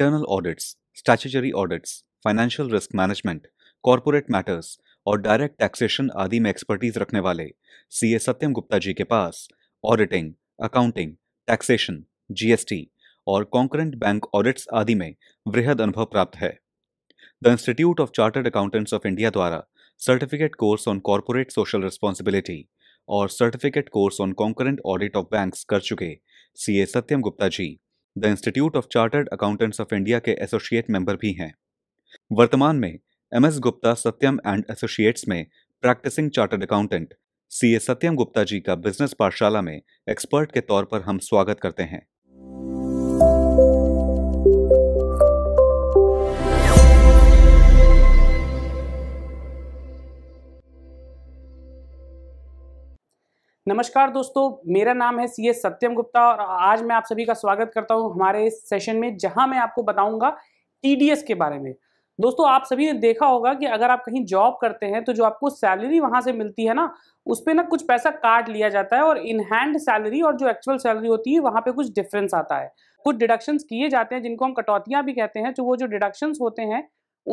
Internal audits statutory audits financial risk management corporate matters और direct taxation आदि में expertise रखने वाले सी ए सत्यम गुप्ता जी के पास ऑडिटिंग अकाउंटिंग टैक्सेशन जीएसटी और कॉन्करेंट बैंक ऑडिट्स आदि में वृहद अनुभव प्राप्त है the institute of chartered accountants of India द्वारा certificate course on corporate social responsibility और certificate course on concurrent audit of banks कर चुके C A Satyam Gupta ji the institute of chartered accountants of India के एसोसिएट मेंबर भी हैं वर्तमान में M S Gupta Satyam and associates में practising chartered accountant C A Satyam Gupta ji का बिजनेस पाठशाला में एक्सपर्ट के तौर पर हम स्वागत करते हैं नमस्कार दोस्तों मेरा नाम है सी एस सत्यम गुप्ता और आज मैं आप सभी का स्वागत करता हूं हमारे इस सेशन में जहां मैं आपको बताऊंगा टीडीएस के बारे में दोस्तों आप सभी ने देखा होगा कि अगर आप कहीं जॉब करते हैं तो जो आपको सैलरी वहां से मिलती है ना उस पर ना कुछ पैसा काट लिया जाता है और इन हैंड सैलरी और जो एक्चुअल सैलरी होती है वहाँ पे कुछ डिफरेंस आता है कुछ डिडक्शंस किए जाते हैं जिनको हम कटौतियाँ भी कहते हैं तो वो जो डिडक्शंस होते हैं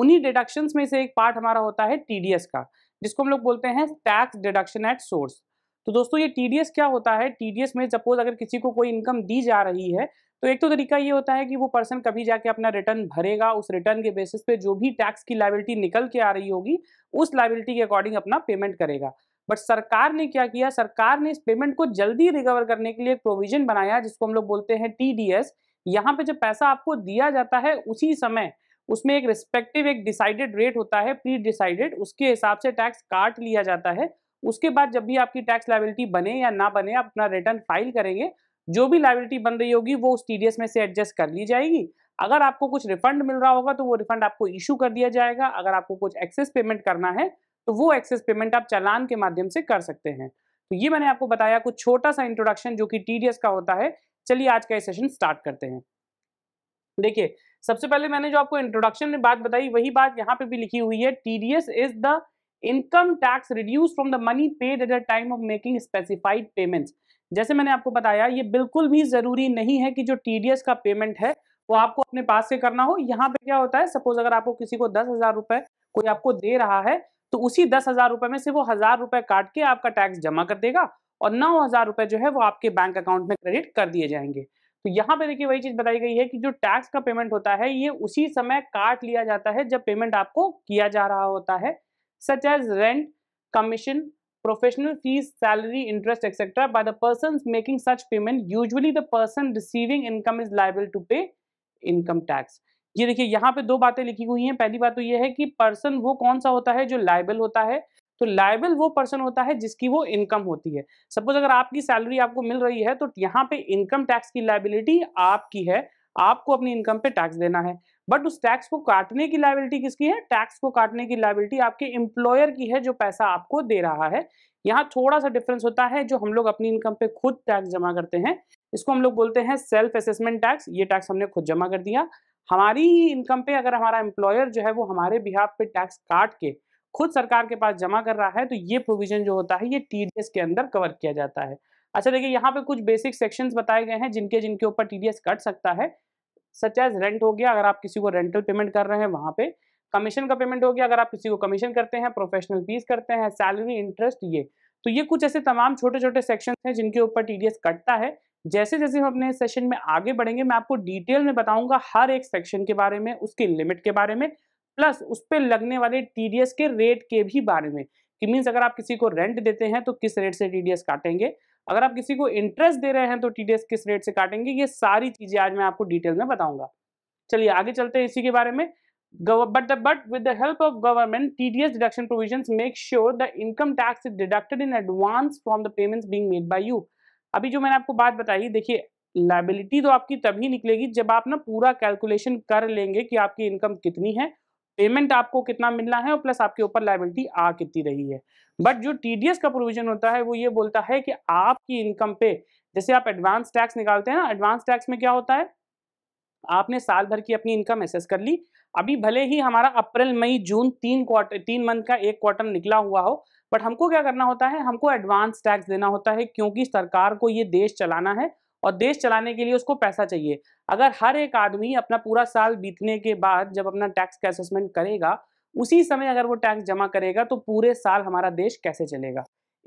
उन्हीं डिडक्शंस में से एक पार्ट हमारा होता है टीडीएस का जिसको हम लोग बोलते हैं टैक्स डिडक्शन एट सोर्स तो दोस्तों ये टी क्या होता है टी में सपोज अगर किसी को कोई इनकम दी जा रही है तो एक तो तरीका ये होता है कि वो पर्सन कभी जाके अपना रिटर्न भरेगा उस रिटर्न के बेसिस पे जो भी टैक्स की लाइबिलिटी निकल के आ रही होगी उस लाइबिलिटी के अकॉर्डिंग अपना पेमेंट करेगा बट सरकार ने क्या किया सरकार ने इस पेमेंट को जल्दी रिकवर करने के लिए एक प्रोविजन बनाया जिसको हम लोग बोलते हैं टी डी एस यहाँ पे जब पैसा आपको दिया जाता है उसी समय उसमें एक रिस्पेक्टिव एक डिसाइडेड रेट होता है प्री डिसाइडेड उसके हिसाब से टैक्स काट लिया जाता है उसके बाद जब भी आपकी टैक्स लाइबिलिटी बने या ना बने आप अपना रिटर्न फाइल करेंगे जो भी लाइबिलिटी बन रही होगी वो उस टीडीएस में से एडजस्ट कर ली जाएगी अगर आपको कुछ रिफंड मिल रहा होगा तो वो रिफंड आपको इशू कर दिया जाएगा अगर आपको कुछ एक्सेस पेमेंट करना है तो वो एक्सेस पेमेंट आप चालान के माध्यम से कर सकते हैं तो ये मैंने आपको बताया कुछ छोटा सा इंट्रोडक्शन जो कि टीडीएस का होता है चलिए आज का ये सेशन स्टार्ट करते हैं देखिए सबसे पहले मैंने जो आपको इंट्रोडक्शन में बात बताई वही बात यहाँ पे भी लिखी हुई है as is the income tax reduce from the money paid at the time of making specified payments जैसे मैंने आपको बताया ये बिल्कुल भी जरूरी नहीं है कि जो टी का पेमेंट है वो आपको अपने पास से करना हो यहाँ पे क्या होता है सपोज अगर आपको किसी को दस हजार रुपए कोई आपको दे रहा है तो उसी दस हजार रुपए में से वो हजार रुपए काट के आपका टैक्स जमा कर देगा और नौ हजार रुपए जो है वो आपके बैंक अकाउंट में क्रेडिट कर दिए जाएंगे तो यहाँ पे देखिए वही चीज बताई गई है कि जो टैक्स का पेमेंट होता है ये उसी समय काट लिया जाता है जब पेमेंट आपको किया जा रहा होता है such as rent, commission, professional fees, salary, interest, etc. by the persons making such payment. Usually the person receiving income is liable to pay income tax. ये देखिए यहाँ पे दो बातें लिखी हुई हैं पहली बात तो ये है कि पर्सन वो कौन सा होता है जो लाइबल होता है तो लाइबल वो पर्सन होता है जिसकी वो इनकम होती है सपोज अगर आपकी सैलरी आपको मिल रही है तो यहाँ पे इनकम टैक्स की लाइबिलिटी आपकी है आपको अपनी इनकम पे टैक्स देना है बट उस टैक्स को काटने की लाइबिलिटी किसकी है टैक्स को काटने की लाइबिलिटी आपके एम्प्लॉयर की है जो पैसा आपको दे रहा है यहाँ थोड़ा सा डिफरेंस होता है जो हम लोग अपनी इनकम पे खुद टैक्स जमा करते हैं इसको हम लोग बोलते हैं सेल्फ असेसमेंट टैक्स ये टैक्स हमने खुद जमा कर दिया हमारी ही इनकम पे अगर हमारा एम्प्लॉयर जो है वो हमारे बिहार पे टैक्स काट के खुद सरकार के पास जमा कर रहा है तो ये प्रोविजन जो होता है ये टीडीएस के अंदर कवर किया जाता है अच्छा देखिए यहाँ पे कुछ बेसिक सेक्शंस बताए गए हैं जिनके जिनके ऊपर टीडीएस कट सकता है सच एज रेंट हो गया अगर आप किसी को रेंटल पेमेंट कर रहे हैं वहां पे कमीशन का पेमेंट हो गया अगर आप किसी को कमीशन करते हैं प्रोफेशनल फीस करते हैं सैलरी इंटरेस्ट ये तो ये कुछ ऐसे तमाम छोटे छोटे सेक्शन हैं जिनके ऊपर टीडीएस कटता है जैसे जैसे हम अपने सेशन में आगे बढ़ेंगे मैं आपको डिटेल में बताऊंगा हर एक सेक्शन के बारे में उसकी लिमिट के बारे में प्लस उस पर लगने वाले टीडीएस के रेट के भी बारे में कि मीन्स अगर आप किसी को रेंट देते हैं तो किस रेट से टीडीएस काटेंगे अगर आप किसी को इंटरेस्ट दे रहे हैं तो टीडीएस किस रेट से काटेंगे ये सारी चीजें आज मैं आपको डिटेल में बताऊंगा चलिए आगे चलते हैं इसी के बारे में but but but of government help of government deduction provision make sure the income tax is deducted in advance from the payment being made by you अभी जो मैंने आपको बात बताई देखिए लाइबिलिटी तो आपकी तभी निकलेगी जब आप ना पूरा कैलकुलेशन कर लेंगे कि आपकी इनकम कितनी है पेमेंट आपको कितना मिलना है और प्लस आपके ऊपर लाइबिलिटी आ कितनी रही है बट जो टीडीएस का प्रोविजन होता है वो ये बोलता है कि आपकी इनकम पे जैसे आप एडवांस टैक्स निकालते हैं ना एडवांस टैक्स में क्या होता है आपने साल भर की अपनी इनकम एसेस कर ली अभी भले ही हमारा अप्रैल मई जून तीन क्वार्टर तीन मंथ का एक क्वार्टर निकला हुआ हो बट हमको क्या करना होता है हमको एडवांस टैक्स देना होता है क्योंकि सरकार को ये देश चलाना है और देश चलाने के लिए उसको पैसा चाहिए अगर हर एक आदमी अपना पूरा साल बीतने के बाद जब अपना टैक्स का असेसमेंट करेगा उसी समय अगर वो टैक्स जमा करेगा तो पूरे साल हमारा देश कैसे चलेगा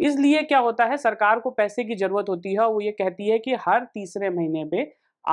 इसलिए क्या होता है सरकार को पैसे की जरूरत होती है वो ये कहती है कि हर तीसरे महीने पे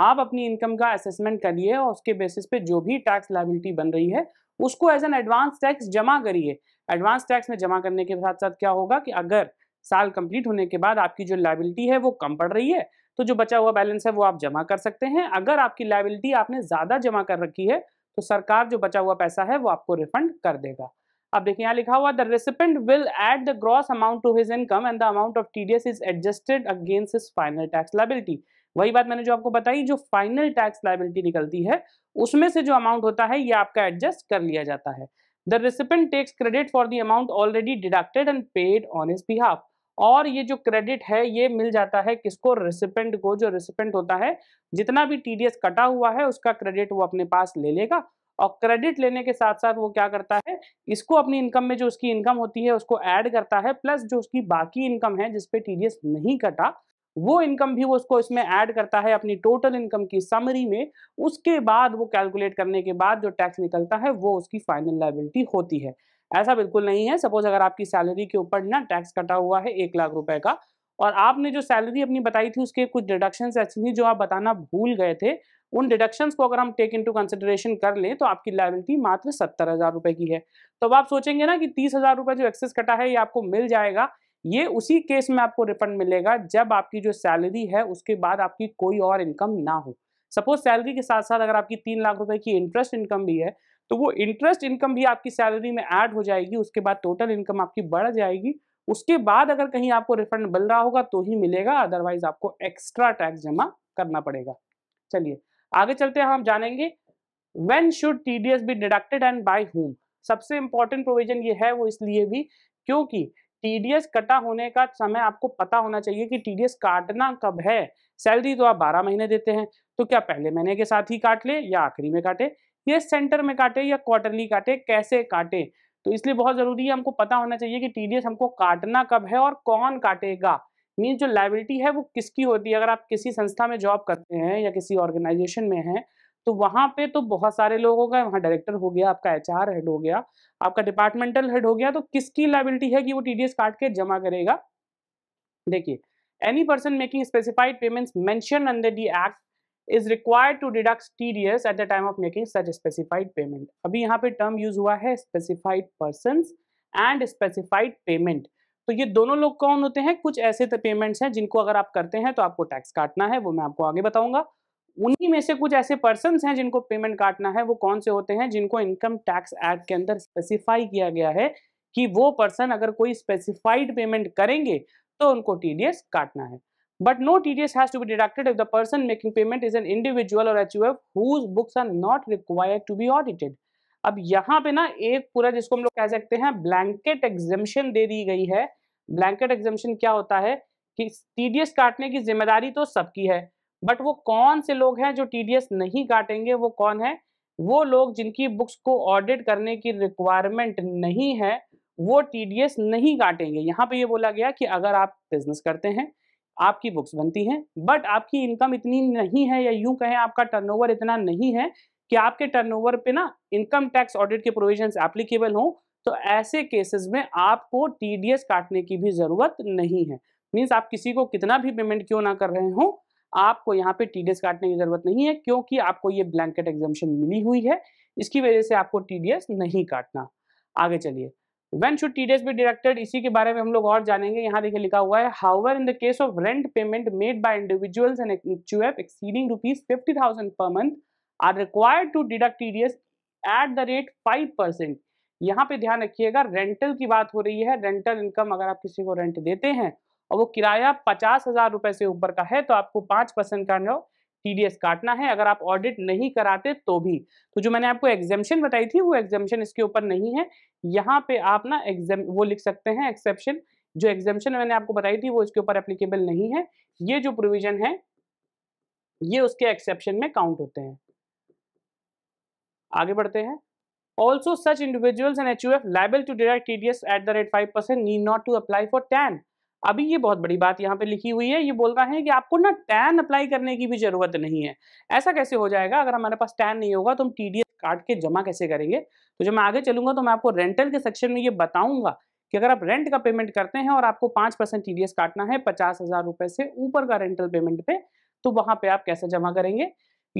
आप अपनी इनकम का असेसमेंट करिए और उसके बेसिस पे जो भी टैक्स लाइबिलिटी बन रही है उसको एज एन एडवांस टैक्स जमा करिए एडवांस टैक्स में जमा करने के साथ साथ क्या होगा कि अगर साल कंप्लीट होने के बाद आपकी जो लाइबिलिटी है वो कम पड़ रही है तो जो बचा हुआ बैलेंस है वो आप जमा कर सकते हैं अगर आपकी लाइबिलिटी आपने ज़्यादा जमा कर रखी है तो सरकार जो बचा हुआ पैसा है वो आपको रिफंड कर देगा अब देखिए यहाँ लिखा हुआ the recipient will add the gross amount to his income and the amount of T is adjusted against his final tax liability वही बात मैंने जो आपको बताई जो फाइनल टैक्स लाइबिलिटी निकलती है उसमें से जो अमाउंट होता है ये आपका एडजस्ट कर लिया जाता है the recipient takes credit for the amount already deducted and paid on his behalf और ये जो क्रेडिट है ये मिल जाता है किसको रिसिपेंट को जो रिसिपेंट होता है जितना भी टीडीएस कटा हुआ है उसका क्रेडिट वो अपने पास ले लेगा और क्रेडिट लेने के साथ साथ वो क्या करता है इसको अपनी इनकम में जो उसकी इनकम होती है उसको ऐड करता है प्लस जो उसकी बाकी इनकम है जिसपे टीडीएस नहीं कटा वो इनकम भी वो उसको इसमें ऐड करता है अपनी टोटल इनकम की समरी में उसके बाद वो कैलकुलेट करने के बाद जो टैक्स निकलता है वो उसकी फाइनल लाइबिलिटी होती है ऐसा बिल्कुल नहीं है सपोज अगर आपकी सैलरी के ऊपर ना टैक्स कटा हुआ है एक लाख रुपए का और आपने जो सैलरी अपनी बताई थी उसके कुछ डिडक्शन थी जो आप बताना भूल गए थे उन डिडक्शंस को अगर हम टेक इनटू कंसिडरेशन कर लें तो आपकी लाइबिलिटी मात्र सत्तर हज़ार रुपए की है तो अब आप सोचेंगे ना कि तीस हज़ार रुपये जो एक्सेस कटा है ये आपको मिल जाएगा ये उसी केस में आपको रिफंड मिलेगा जब आपकी जो सैलरी है उसके बाद आपकी कोई और इनकम ना हो सपोज सैलरी के साथ साथ अगर आपकी तीन लाख रुपए की इंटरेस्ट इनकम भी है तो वो इंटरेस्ट इनकम भी आपकी सैलरी में ऐड हो जाएगी उसके बाद टोटल इनकम आपकी बढ़ जाएगी उसके बाद अगर कहीं आपको रिफंड मिल रहा होगा तो ही मिलेगा अदरवाइज आपको एक्स्ट्रा टैक्स जमा करना पड़ेगा चलिए आगे चलते हैं हम जानेंगे when should T D S be deducted and by whom सबसे इंपॉर्टेंट प्रोविजन ये है वो इसलिए भी क्योंकि टीडीएस कटा होने का समय आपको पता होना चाहिए कि टीडीएस काटना कब है सैलरी तो आप 12 महीने देते हैं तो क्या पहले महीने के साथ ही काट ले या आखिरी में काटे ये सेंटर में काटे या क्वार्टरली काटे कैसे काटे तो इसलिए बहुत जरूरी है हमको पता होना चाहिए कि टीडीएस हमको काटना कब है और कौन काटेगा मीन जो लाइबिलिटी है वो किसकी होती है अगर आप किसी संस्था में जॉब करते हैं या किसी ऑर्गेनाइजेशन में हैं तो वहाँ पे तो बहुत सारे लोग हो गए वहाँ डायरेक्टर हो गया आपका एच हेड हो गया आपका डिपार्टमेंटल हेड हो गया तो किसकी लाइबिलिटी है कि वो टी काट के जमा करेगा देखिए any person making specified payments mention under the act is required to deduct TDS at the time of making such specified payment अभी यहाँ पे टर्म यूज हुआ है specified person and specified payment तो ये दोनों लोग कौन होते हैं कुछ ऐसे पेमेंट्स तो हैं जिनको अगर आप करते हैं तो आपको टैक्स काटना है वो मैं आपको आगे बताऊंगा उन्हीं में से कुछ ऐसे पर्सन हैं जिनको पेमेंट काटना है वो कौन से होते हैं जिनको इनकम टैक्स एक्ट के अंदर स्पेसिफाई किया गया है कि वो पर्सन अगर कोई स्पेसिफाइड पेमेंट करेंगे तो उनको टीडीएस काटना है But no TDS has to be deducted if the person making payment is an individual or HUF whose books are not required to be audited. अब यहाँ पे ना एक पूरा जिसको हम लोग कह सकते हैं ब्लैंकेट एग्जेम्पन दे दी गई है ब्लैंकेट एग्जेम्पन क्या होता है कि टीडीएस काटने की जिम्मेदारी तो सबकी है बट वो कौन से लोग हैं जो टीडीएस नहीं काटेंगे वो कौन है वो लोग जिनकी बुक्स को ऑडिट करने की रिक्वायरमेंट नहीं है वो टीडीएस नहीं काटेंगे यहाँ पे ये बोला गया कि अगर आप बिजनेस करते हैं आपकी बुक्स बनती हैं बट आपकी इनकम इतनी नहीं है या यूं कहें आपका टर्नओवर इतना नहीं है कि आपके टर्नओवर पे ना इनकम टैक्स ऑडिट के प्रोविजन एप्लीकेबल हों तो ऐसे केसेस में आपको टी काटने की भी ज़रूरत नहीं है मीन्स आप किसी को कितना भी पेमेंट क्यों ना कर रहे हो आपको यहाँ पे टी काटने की ज़रूरत नहीं है क्योंकि आपको ये ब्लैंकेट एग्जामेशन मिली हुई है इसकी वजह से आपको टीडीएस नहीं काटना आगे चलिए when should T D be deducted इसी के बारे में हम लोग और जानेंगे यहाँ देखिए लिखा हुआ है however in the case of rent payment made by individuals and exceeding rupees fifty thousand per month are required to deduct T D S at the rate five percent यहाँ पे ध्यान रखिएगा रेंटल की बात हो रही है रेंटल इनकम अगर आप किसी को रेंट देते हैं और वो किराया पचास हजार रुपए से ऊपर का है तो आपको पांच परसेंट का टीडीएस काटना है अगर आप ऑडिट नहीं कराते तो भी तो जो मैंने आपको एग्जेम्पन बताई थी वो एग्जेम्पन इसके ऊपर नहीं है यहाँ पे आप ना एग्जाम वो लिख सकते हैं एक्सेप्शन जो एग्जेम्पन मैंने आपको बताई थी वो इसके ऊपर एप्लीकेबल नहीं है ये जो प्रोविजन है ये उसके एक्सेप्शन में काउंट होते हैं आगे बढ़ते हैं also such individuals and H U F liable to deduct T D S at the rate five percent need not to apply for TAN अभी ये बहुत बड़ी बात यहाँ पे लिखी हुई है ये बोल रहा है कि आपको ना टैन अप्लाई करने की भी जरूरत नहीं है ऐसा कैसे हो जाएगा अगर हमारे पास टैन नहीं होगा तो हम टी काट के जमा कैसे करेंगे तो जब मैं आगे चलूंगा तो मैं आपको रेंटल के सेक्शन में ये बताऊंगा कि अगर आप रेंट का पेमेंट करते हैं और आपको पांच परसेंट टी काटना है पचास हज़ार रुपये से ऊपर का रेंटल पेमेंट पे तो वहां पे आप कैसे जमा करेंगे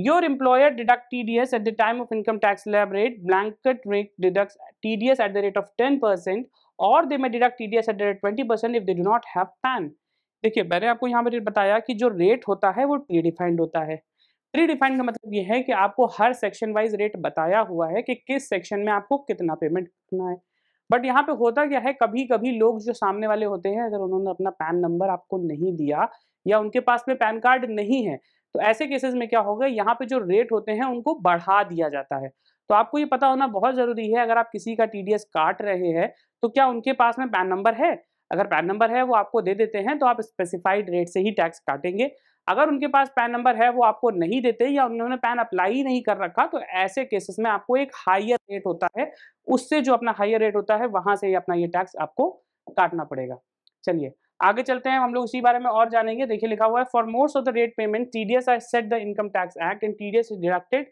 your employer deduct T D S at the time of income tax slab rate blanket rate deduct T D S at the rate of ten percent और they may deduct T D S at twenty percent if they do not have PAN देखिए मैंने आपको यहाँ पर बताया कि जो rate होता है वो प्री डिफाइंड होता है प्री डिफाइंड का मतलब ये है कि आपको हर सेक्शन वाइज रेट बताया हुआ है कि किस सेक्शन में आपको कितना पेमेंट करना है बट यहाँ पे होता क्या है कभी कभी लोग जो सामने वाले होते हैं अगर उन्होंने अपना पैन नंबर आपको नहीं दिया या उनके पास में पैन कार्ड नहीं है तो ऐसे केसेस में क्या होगा यहाँ पे जो रेट होते हैं उनको बढ़ा दिया जाता है तो आपको ये पता होना बहुत ज़रूरी है अगर आप किसी का टीडीएस काट रहे हैं तो क्या उनके पास में पैन नंबर है अगर पैन नंबर है वो आपको दे देते हैं तो आप स्पेसिफाइड रेट से ही टैक्स काटेंगे अगर उनके पास पैन नंबर है वो आपको नहीं देते या उन्होंने पैन अप्लाई ही नहीं कर रखा तो ऐसे केसेस में आपको एक हाइयर रेट होता है उससे जो अपना हाइयर रेट होता है वहां से ही अपना ये टैक्स आपको काटना पड़ेगा चलिए आगे चलते हैं हम लोग उसी बारे में और जानेंगे देखिए लिखा हुआ है for most of the rate payment TDS I set the income tax act and TDS is deducted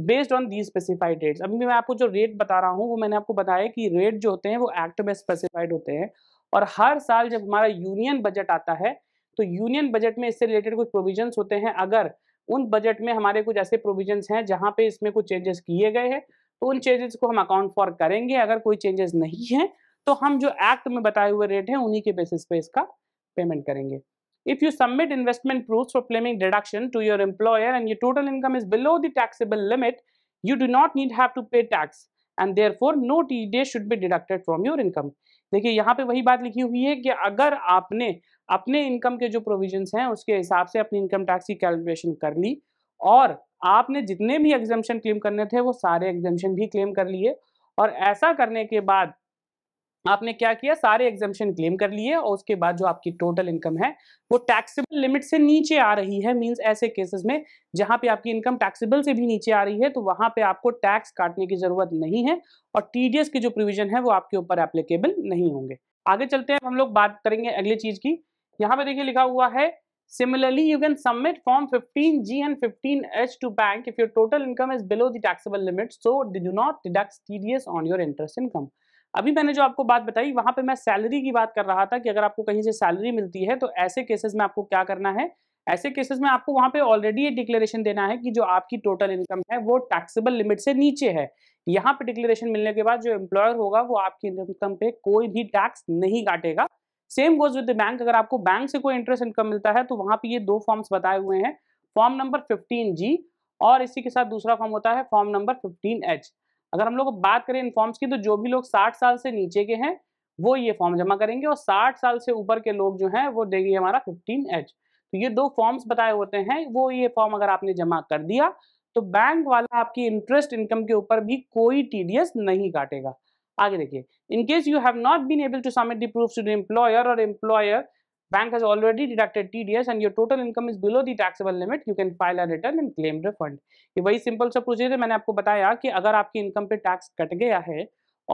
based on the specified rates अभी मैं आपको जो रेट बता रहा हूँ वो मैंने आपको बताया कि रेट जो होते हैं वो एक्ट में स्पेसिफाइड होते हैं और हर साल जब हमारा यूनियन बजट आता है तो यूनियन बजट में इससे रिलेटेड कुछ प्रोविजंस होते हैं अगर उन बजट में हमारे कुछ ऐसे प्रोविजंस हैं जहाँ पे इसमें कुछ चेंजेस किए गए हैं तो उन चेंजेस को हम अकाउंट फॉर करेंगे अगर कोई चेंजेस नहीं है तो हम जो एक्ट में बताए हुए रेट हैं उन्हीं के बेसिस पे इसका पेमेंट करेंगे If you submit investment proofs for claiming deduction to your employer and your total income is below the taxable limit, you do not need have to pay tax and therefore no TDA should be deducted from your income. देखिए यहाँ पे वही बात लिखी हुई है कि अगर आपने अपने इनकम के जो प्रोविजंस हैं उसके हिसाब से अपनी इनकम टैक्स की कैलकुलेशन कर ली और आपने जितने भी एग्जामेशन क्लेम करने थे वो सारे एग्जामेशन भी क्लेम कर लिए और ऐसा करने के बाद आपने क्या किया सारे एग्जामेशन क्लेम कर लिए और उसके बाद जो आपकी टोटल इनकम है वो टैक्सेबल लिमिट से नीचे आ रही है मींस ऐसे केसेस में जहां पे आपकी इनकम टैक्सेबल से भी नीचे आ रही है तो वहां पे आपको टैक्स काटने की जरूरत नहीं है और टीडीएस के जो प्रोविजन है वो आपके ऊपर एप्लीकेबल नहीं होंगे आगे चलते हैं हम लोग बात करेंगे अगली चीज की यहाँ पे देखिए लिखा हुआ है can submit form fifteen G and fifteen H to bank if your total income is below the taxable limit so do not deduct TDS on your interest income अभी मैंने जो आपको बात बताई वहां पे मैं सैलरी की बात कर रहा था कि अगर आपको कहीं से सैलरी मिलती है तो ऐसे केसेस में आपको क्या करना है ऐसे केसेस में आपको वहां पे ऑलरेडी ये डिक्लेरेशन देना है कि जो आपकी टोटल इनकम है वो टैक्सेबल लिमिट से नीचे है यहाँ पे डिक्लेरेशन मिलने के बाद जो एम्प्लॉयर होगा वो आपकी इनकम पे कोई भी टैक्स नहीं काटेगा सेम गोज विद बैंक अगर आपको बैंक से कोई इंटरेस्ट इनकम मिलता है तो वहां पर ये दो फॉर्म्स बताए हुए हैं फॉर्म नंबर फिफ्टीन जी और इसी के साथ दूसरा फॉर्म होता है फॉर्म नंबर फिफ्टीन एच अगर हम लोग बात करें इन फॉर्म्स की तो जो भी लोग साठ साल से नीचे के हैं वो ये फॉर्म जमा करेंगे और साठ साल से ऊपर के लोग जो हैं वो देंगे हमारा फिफ्टीन एच तो ये दो फॉर्म्स बताए होते हैं वो ये फॉर्म अगर आपने जमा कर दिया तो बैंक वाला आपकी इंटरेस्ट इनकम के ऊपर भी कोई टी नहीं काटेगा आगे देखिए in case you have not been able to submit the proof to the employer और employer bank has already deducted TDS and your total income is below the taxable limit, you can file a return and claim refund. ye वही simple sa procedure hai maine aapko bataya ki agar aapki income pe tax kat gaya hai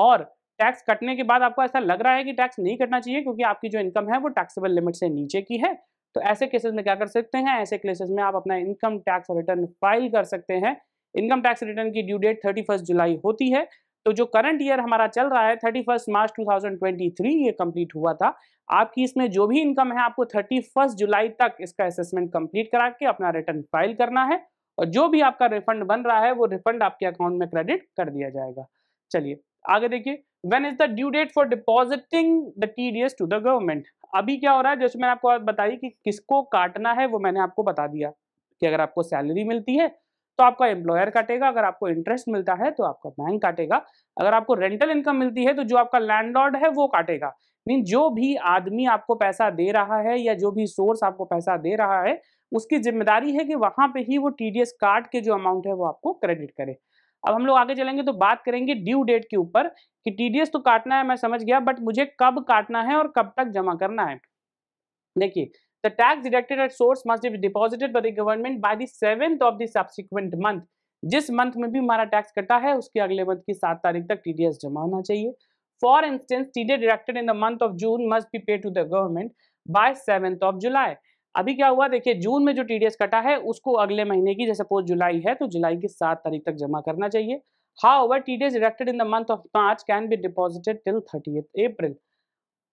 aur tax कटने के बाद आपको ऐसा लग रहा है कि टैक्स नहीं कटना चाहिए क्योंकि आपकी जो इनकम है वो टैक्सेबल लिमिट से नीचे की है तो ऐसे केसेस में क्या कर सकते हैं ऐसे केसेस में आप अपना इनकम टैक्स रिटर्न फाइल कर सकते हैं इनकम टैक्स रिटर्न की ड्यू डेट 31 जुलाई होती है तो जो करंट ईयर हमारा चल रहा है थर्टी फर्स्ट मार्च 2023 ये कंप्लीट हुआ था आपकी इसमें जो भी इनकम है आपको थर्टी फर्स्ट जुलाई तक इसका असेसमेंट कंप्लीट करा के अपना रिटर्न फाइल करना है और जो भी आपका रिफंड बन रहा है वो रिफंड आपके अकाउंट में क्रेडिट कर दिया जाएगा चलिए आगे देखिए when is the due date for depositing the T D S to the government अभी क्या हो रहा है जैसे मैंने आपको बताई कि किसको काटना है वो मैंने आपको बता दिया कि अगर आपको सैलरी मिलती है तो आपका एम्प्लॉयर काटेगा अगर आपको इंटरेस्ट मिलता है तो आपका बैंक काटेगा अगर आपको रेंटल इनकम मिलती है तो जो आपका लैंडलॉर्ड है वो काटेगा मीन जो भी आदमी आपको पैसा दे रहा है या जो भी सोर्स आपको पैसा दे रहा है उसकी जिम्मेदारी है कि वहां पे ही वो टीडीएस काट के जो अमाउंट है वो आपको क्रेडिट करे अब हम लोग आगे चलेंगे तो बात करेंगे ड्यू डेट के ऊपर कि टीडीएस तो काटना है मैं समझ गया बट मुझे कब काटना है और कब तक जमा करना है देखिए The tax deducted at source must be deposited by the government by the seventh of the subsequent month. जिस मंथ में भी हमारा टैक्स कटा है उसके अगले मंथ की सात तारीख तक टीडीएस जमा होना चाहिए for instance TD deducted in the month of June must be pay to the government by seventh of July अभी क्या हुआ देखिए जून में जो टीडीएस कटा है उसको अगले महीने की जैसे सपोज जुलाई है तो जुलाई की सात तारीख तक जमा करना चाहिए however TDS deducted in the month of March can be deposited till thirty April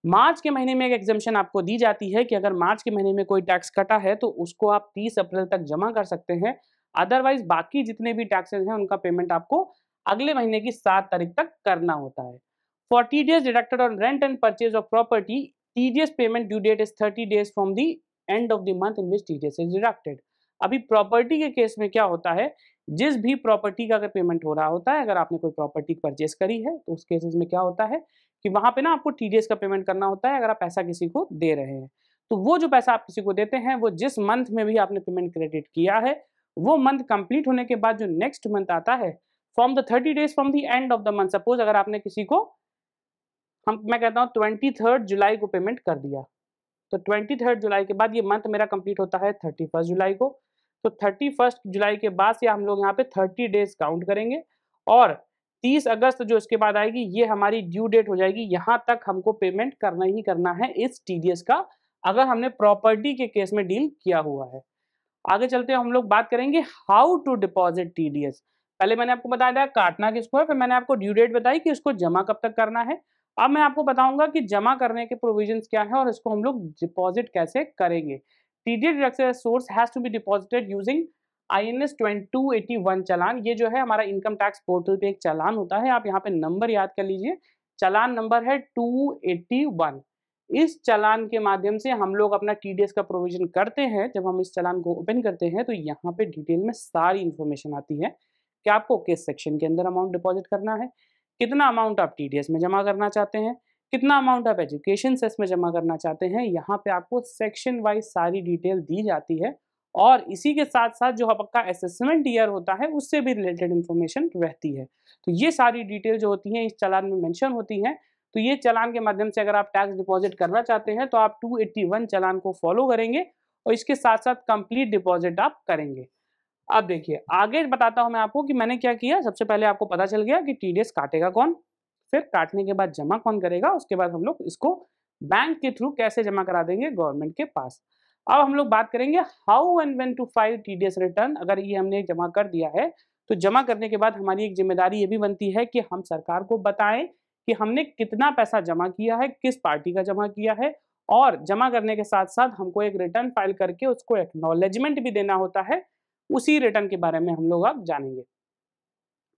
मार्च के महीने में एक एग्जामेशन आपको दी जाती है कि अगर मार्च के महीने में कोई टैक्स कटा है तो उसको आप 30 अप्रैल तक जमा कर सकते हैं अदरवाइज बाकी जितने भी टैक्सेस हैं उनका पेमेंट आपको अगले महीने की सात तारीख तक करना होता है for T D S deducted on rent and purchase of property T D S payment due date is thirty days from the end of the month in which T D S is deducted अभी property के case में क्या होता है जिस भी property का अगर पेमेंट हो रहा होता है अगर आपने कोई प्रॉपर्टी परचेज करी है तो उस केसेस में क्या होता है कि वहां पे ना आपको टीडीएस का पेमेंट करना होता है अगर आप पैसा किसी को दे रहे हैं तो वो जो पैसा आप किसी को देते हैं वो जिस मंथ में भी आपने पेमेंट क्रेडिट किया है वो मंथ कंप्लीट होने के बाद जो नेक्स्ट मंथ आता है from the thirty days from the end of the month suppose अगर आपने किसी को हम मैं कहता हूँ ट्वेंटी थर्ड जुलाई को पेमेंट कर दिया तो ट्वेंटी थर्ड जुलाई के बाद ये मंथ मेरा कंप्लीट होता है थर्टी फर्स्ट जुलाई को तो थर्टी फर्स्ट जुलाई के बाद से हम लोग यहाँ पे थर्टी डेज काउंट करेंगे और तीस अगस्त जो इसके बाद आएगी ये हमारी ड्यू डेट हो जाएगी यहाँ तक हमको पेमेंट करना ही करना है इस टीडीएस का अगर हमने प्रॉपर्टी के केस में डील किया हुआ है आगे चलते हम लोग बात करेंगे हाउ टू डिपॉजिट टीडीएस पहले मैंने आपको बताया था काटना किसको है फिर मैंने आपको ड्यू डेट बताई कि इसको जमा कब तक करना है अब मैं आपको बताऊंगा कि जमा करने के प्रोविजन क्या है और इसको हम लोग डिपॉजिट कैसे करेंगे TDS source has to be deposited using I N S challan ये जो है हमारा इनकम टैक्स पोर्टल पे एक चलान होता है आप यहाँ पे नंबर याद कर लीजिए चलान नंबर है 281 इस चलान के माध्यम से हम लोग अपना टी का प्रोविजन करते हैं जब हम इस चलान को ओपन करते हैं तो यहाँ पे डिटेल में सारी इन्फॉर्मेशन आती है कि आपको किस सेक्शन के अंदर अमाउंट डिपॉजिट करना है कितना अमाउंट आप टी में जमा करना चाहते हैं कितना अमाउंट आप एजुकेशन सेस में जमा करना चाहते हैं यहाँ पे आपको सेक्शन वाइज सारी डिटेल दी जाती है और इसी के साथ साथ जो आपका असेसमेंट ईयर होता है उससे भी रिलेटेड इन्फॉर्मेशन रहती है तो ये सारी डिटेल जो होती हैं इस चलान में मेंशन होती हैं तो ये चलान के माध्यम से अगर आप टैक्स डिपॉजिट करना चाहते हैं तो आप 281 चलान को फॉलो करेंगे और इसके साथ साथ कंप्लीट डिपॉजिट आप करेंगे अब देखिए आगे बताता हूँ मैं आपको कि मैंने क्या किया सबसे पहले आपको पता चल गया कि टी काटेगा कौन फिर काटने के बाद जमा कौन करेगा उसके बाद हम लोग इसको बैंक के थ्रू कैसे जमा करा देंगे गवर्नमेंट के पास अब हम लोग बात करेंगे how and when to file S return अगर ये हमने जमा कर दिया है तो जमा करने के बाद हमारी एक जिम्मेदारी ये भी बनती है कि हम सरकार को बताएं कि हमने कितना पैसा जमा किया है किस पार्टी का जमा किया है और जमा करने के साथ साथ हमको एक रिटर्न फाइल करके उसको एक्नोलेजमेंट भी देना होता है उसी रिटर्न के बारे में हम लोग अब जानेंगे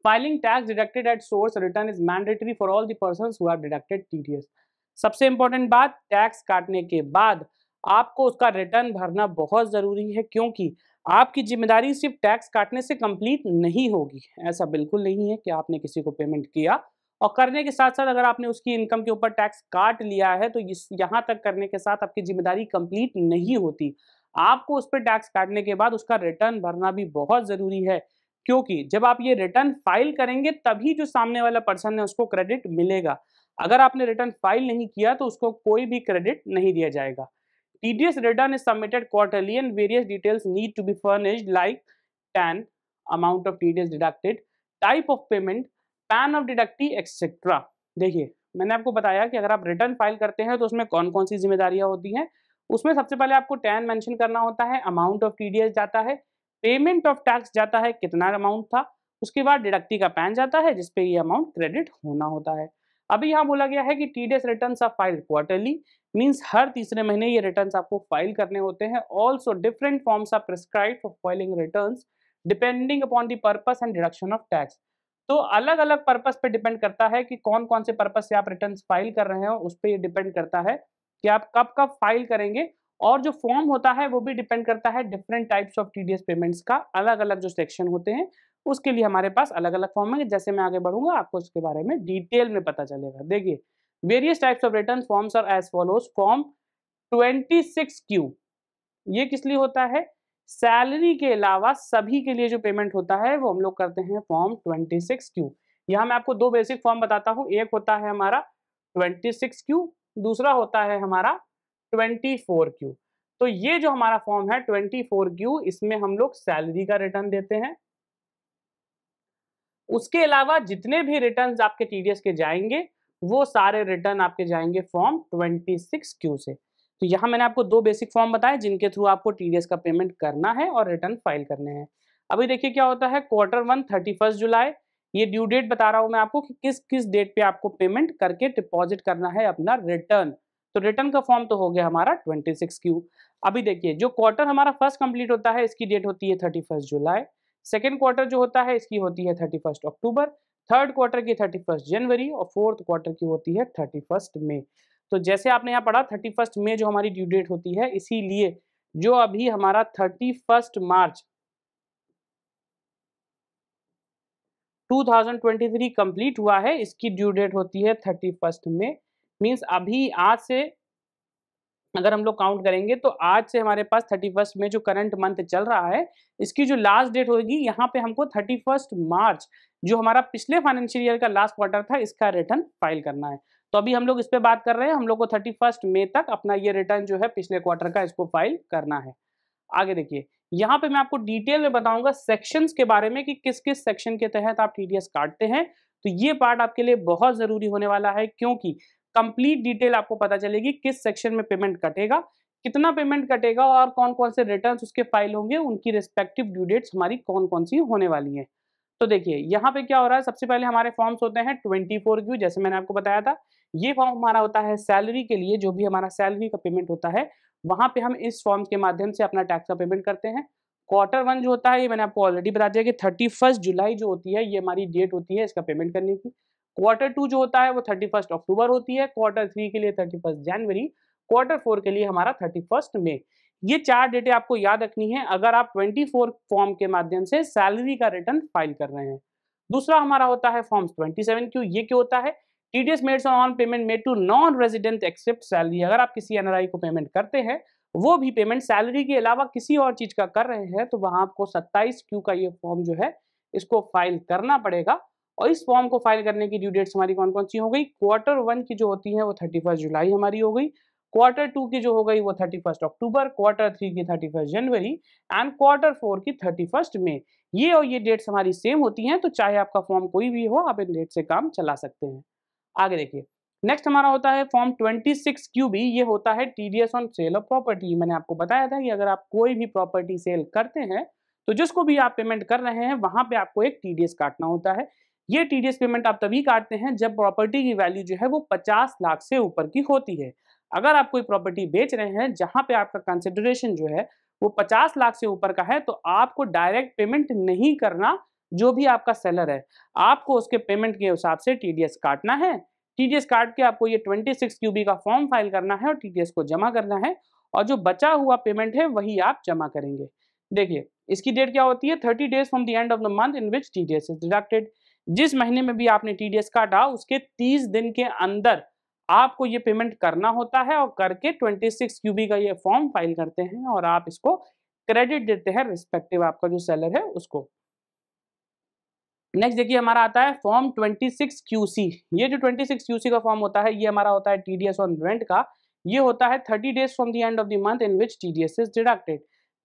filing tax deducted at source return is mandatory for all persons deducted T D सबसे इंपॉर्टेंट बात टैक्स काटने के बाद आपको उसका रिटर्न भरना बहुत ज़रूरी है क्योंकि आपकी जिम्मेदारी सिर्फ टैक्स काटने से कंप्लीट नहीं होगी ऐसा बिल्कुल नहीं है कि आपने किसी को पेमेंट किया और करने के साथ साथ अगर आपने उसकी इनकम के ऊपर टैक्स काट लिया है तो इस यहाँ तक करने के साथ आपकी जिम्मेदारी कंप्लीट नहीं होती आपको उस पर टैक्स काटने के बाद उसका रिटर्न भरना भी बहुत ज़रूरी है क्योंकि जब आप ये रिटर्न फाइल करेंगे तभी जो सामने वाला पर्सन है उसको क्रेडिट मिलेगा अगर आपने रिटर्न फाइल नहीं किया तो उसको कोई भी क्रेडिट नहीं दिया जाएगा TDS return is submitted quarterly and various details need to be furnished like TAN, amount of TDS deducted, type of payment, PAN of deductee, etc. देखिए मैंने आपको बताया कि अगर आप रिटर्न फाइल करते हैं तो उसमें कौन कौन सी जिम्मेदारियां होती हैं उसमें सबसे पहले आपको टैन मेंशन करना होता है अमाउंट ऑफ टीडीएस जाता है पेमेंट ऑफ टैक्स जाता है कितना अमाउंट था उसके बाद डिडक्टी का पैन जाता है जिसपे ये अमाउंट क्रेडिट होना होता है अभी यहाँ बोला गया है कि T D S return are file quarterly means हर तीसरे महीने ये रिटर्न आपको फाइल करने होते हैं also different forms are prescribe for filing return depending upon the purpose and deduction of tax तो अलग अलग पर्पस पे डिपेंड करता है कि कौन कौन से पर्पस से आप रिटर्न फाइल कर रहे हो उस पर डिपेंड करता है कि आप कब कब फाइल करेंगे और जो फॉर्म होता है वो भी डिपेंड करता है different types of TDS payments का अलग अलग जो सेक्शन होते हैं उसके लिए हमारे पास अलग अलग फॉर्म है जैसे मैं आगे बढ़ूंगा आपको उसके बारे में डिटेल में पता चलेगा देखिए various types of return forms are as follows form 26 Q ये किस लिए होता है सैलरी के अलावा सभी के लिए जो पेमेंट होता है वो हम लोग करते हैं फॉर्म 26 क्यू यहाँ मैं आपको दो बेसिक फॉर्म बताता हूँ एक होता है हमारा 26 क्यू दूसरा होता है हमारा 24 क्यू तो ये जो हमारा फॉर्म है 24 क्यू इसमें हम लोग सैलरी का रिटर्न देते हैं उसके अलावा जितने भी रिटर्न आपके टीडीएस के जाएंगे वो सारे रिटर्न आपके जाएंगे फॉर्म ट्वेंटी सिक्स क्यू से तो यहाँ मैंने आपको दो बेसिक फॉर्म बताए जिनके थ्रू आपको टीडीएस का पेमेंट करना है और रिटर्न फाइल करने हैं अभी देखिए क्या होता है quarter one thirty first July ये ड्यू डेट बता रहा हूँ मैं आपको कि किस किस डेट पे आपको पेमेंट करके डिपॉजिट करना है अपना रिटर्न तो रिटर्न का फॉर्म तो हो गया हमारा ट्वेंटी सिक्स क्यू अभी देखिए जो क्वार्टर हमारा फर्स्ट कंप्लीट होता है इसकी डेट होती है thirty first July second quarter जो होता है इसकी होती है thirty first October third quarter की थर्टी फर्स्ट जनवरी और फोर्थ क्वार्टर की होती है थर्टी फर्स्ट मई तो जैसे आपने यहाँ पढ़ा थर्टी फर्स्ट मई जो हमारी ड्यू डेट होती है इसीलिए जो अभी हमारा थर्टी फर्स्ट मार्च 2023 कंप्लीट हुआ है इसकी ड्यू डेट होती है थर्टी फर्स्ट मे मीन्स अभी आज से अगर हम लोग काउंट करेंगे तो आज से हमारे पास थर्टी फर्स्ट में जो करंट मंथ चल रहा है इसकी जो लास्ट डेट होगी यहाँ पे हमको थर्टी फर्स्ट मार्च जो हमारा पिछले फाइनेंशियल ईयर का लास्ट क्वार्टर था इसका रिटर्न फाइल करना है तो अभी हम लोग इस पर बात कर रहे हैं हम लोग को थर्टी फर्स्ट मे तक अपना ये रिटर्न जो है पिछले क्वार्टर का इसको फाइल करना है आगे देखिए यहाँ पे मैं आपको डिटेल में बताऊंगा सेक्शंस के बारे में कि किस किस सेक्शन के तहत आप टीडीएस काटते हैं तो ये पार्ट आपके लिए बहुत जरूरी होने वाला है क्योंकि कंप्लीट डिटेल आपको पता चलेगी किस सेक्शन में पेमेंट कटेगा कितना पेमेंट कटेगा और कौन कौन से रिटर्न उसके फाइल होंगे उनकी रिस्पेक्टिव ड्यू डेट्स हमारी कौन कौन सी होने वाली है तो देखिए यहाँ पे क्या हो रहा है सबसे पहले हमारे फॉर्म्स होते हैं ट्वेंटी फोर क्यू जैसे मैंने आपको बताया था ये फॉर्म हमारा होता है सैलरी के लिए जो भी हमारा सैलरी का पेमेंट होता है वहां पे हम इस फॉर्म के माध्यम से अपना टैक्स का पेमेंट करते हैं क्वार्टर वन जो होता है ये मैंने आपको ऑलरेडी बता दिया कि थर्टी फर्स्ट जुलाई जो होती है ये हमारी डेट होती है इसका पेमेंट करने की क्वार्टर टू जो होता है वो थर्टी फर्स्ट अक्टूबर होती है क्वार्टर थ्री के लिए thirty first January quarter four के लिए हमारा थर्टी फर्स्ट मे ये चार डेटे आपको याद रखनी है अगर आप ट्वेंटी फोर फॉर्म के माध्यम से सैलरी का रिटर्न फाइल कर रहे हैं दूसरा हमारा होता है फॉर्म ट्वेंटी सेवन क्यू ये क्यों होता है T D S made on payment made to non resident except salary अगर आप किसी एन को पेमेंट करते हैं वो भी पेमेंट सैलरी के अलावा किसी और चीज का कर रहे हैं तो वहां आपको सत्ताईस क्यू का ये फॉर्म जो है इसको फाइल करना पड़ेगा और इस फॉर्म को फाइल करने की ड्यू डेट्स हमारी कौन कौन सी हो गई क्वार्टर वन की जो होती है वो थर्टी फर्स्ट जुलाई हमारी हो गई क्वार्टर टू की जो हो गई वो thirty first October quarter three की thirty first January and quarter four की थर्टी फर्स्ट में ये और ये डेट्स हमारी सेम होती हैं तो चाहे आपका फॉर्म कोई भी हो आप इन डेट से काम चला सकते हैं आगे देखिए नेक्स्ट हमारा होता है form twenty six Q B ये होता है TDS on sale of property मैंने आपको बताया था कि अगर आप कोई भी प्रॉपर्टी सेल करते हैं तो जिसको भी आप पेमेंट कर रहे हैं वहां पे आपको एक टीडीएस काटना होता है ये टीडीएस पेमेंट आप तभी काटते हैं जब प्रॉपर्टी की वैल्यू जो है वो पचास लाख से ऊपर की होती है अगर आप कोई प्रॉपर्टी बेच रहे हैं जहां पे आपका कंसिडरेशन जो है वो पचास लाख से ऊपर का है तो आपको डायरेक्ट पेमेंट नहीं करना जो भी आपका सेलर है आपको उसके पेमेंट के हिसाब से टीडीएस काटना है टीडीएस काट के आपको ये 26 क्यूबी का फॉर्म फाइल करना है और टीडीएस को जमा करना है और जो बचा हुआ पेमेंट है वही आप जमा करेंगे देखिए इसकी डेट क्या होती है thirty days from the end of the month in which T D S is deducted जिस महीने में भी आपने टी काटा उसके 30 दिन के अंदर आपको ये पेमेंट करना होता है और करके 26 क्यूबी का ये फॉर्म फाइल करते हैं और आप इसको क्रेडिट देते हैं रिस्पेक्टिव आपका जो सेलर है उसको नेक्स्ट देखिए हमारा आता है फॉर्म 26 क्यूसी ये जो 26 क्यूसी का फॉर्म होता है ये हमारा होता है टीडीएस ऑन रेंट का ये होता है 30 days from the end of the month in which TDS is deducted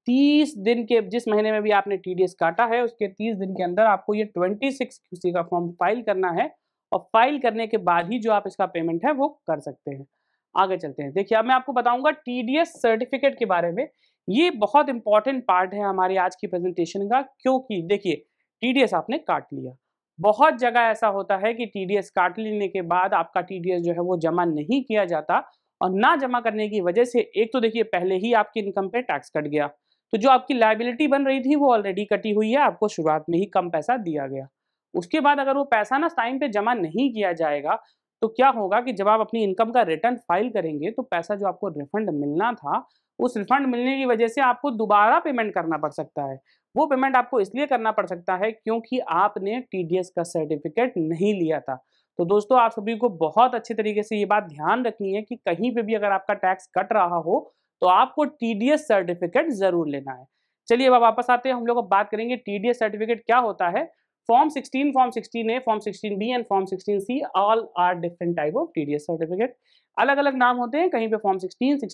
तीस दिन के जिस महीने में भी आपने टी काटा है उसके तीस दिन के अंदर आपको ये ट्वेंटी सिक्स का फॉर्म फाइल करना है और फाइल करने के बाद ही जो आप इसका पेमेंट है वो कर सकते हैं आगे चलते हैं देखिए अब मैं आपको बताऊंगा टी सर्टिफिकेट के बारे में ये बहुत इंपॉर्टेंट पार्ट है हमारे आज की प्रेजेंटेशन का क्योंकि देखिए टी आपने काट लिया बहुत जगह ऐसा होता है कि टी काट लेने के बाद आपका टी जो है वो जमा नहीं किया जाता और ना जमा करने की वजह से एक तो देखिए पहले ही आपकी इनकम पे टैक्स कट गया तो जो आपकी लाइबिलिटी बन रही थी वो ऑलरेडी कटी हुई है आपको शुरुआत में ही कम पैसा दिया गया उसके बाद अगर वो पैसा ना टाइम पे जमा नहीं किया जाएगा तो क्या होगा कि जब आप अपनी इनकम का रिटर्न फाइल करेंगे तो पैसा जो आपको रिफंड मिलना था उस रिफंड मिलने की वजह से आपको दोबारा पेमेंट करना पड़ सकता है वो पेमेंट आपको इसलिए करना पड़ सकता है क्योंकि आपने टी का सर्टिफिकेट नहीं लिया था तो दोस्तों आप सभी को बहुत अच्छे तरीके से ये बात ध्यान रखनी है कि कहीं पे भी अगर आपका टैक्स कट रहा हो तो आपको टीडीएस सर्टिफिकेट जरूर लेना है चलिए अब वापस आते हैं हम लोग अब बात करेंगे टीडीएस सर्टिफिकेट क्या होता है form 16 form A form B and form C all are different type of TDS certificate अलग अलग नाम होते हैं कहीं पे फॉर्म 16,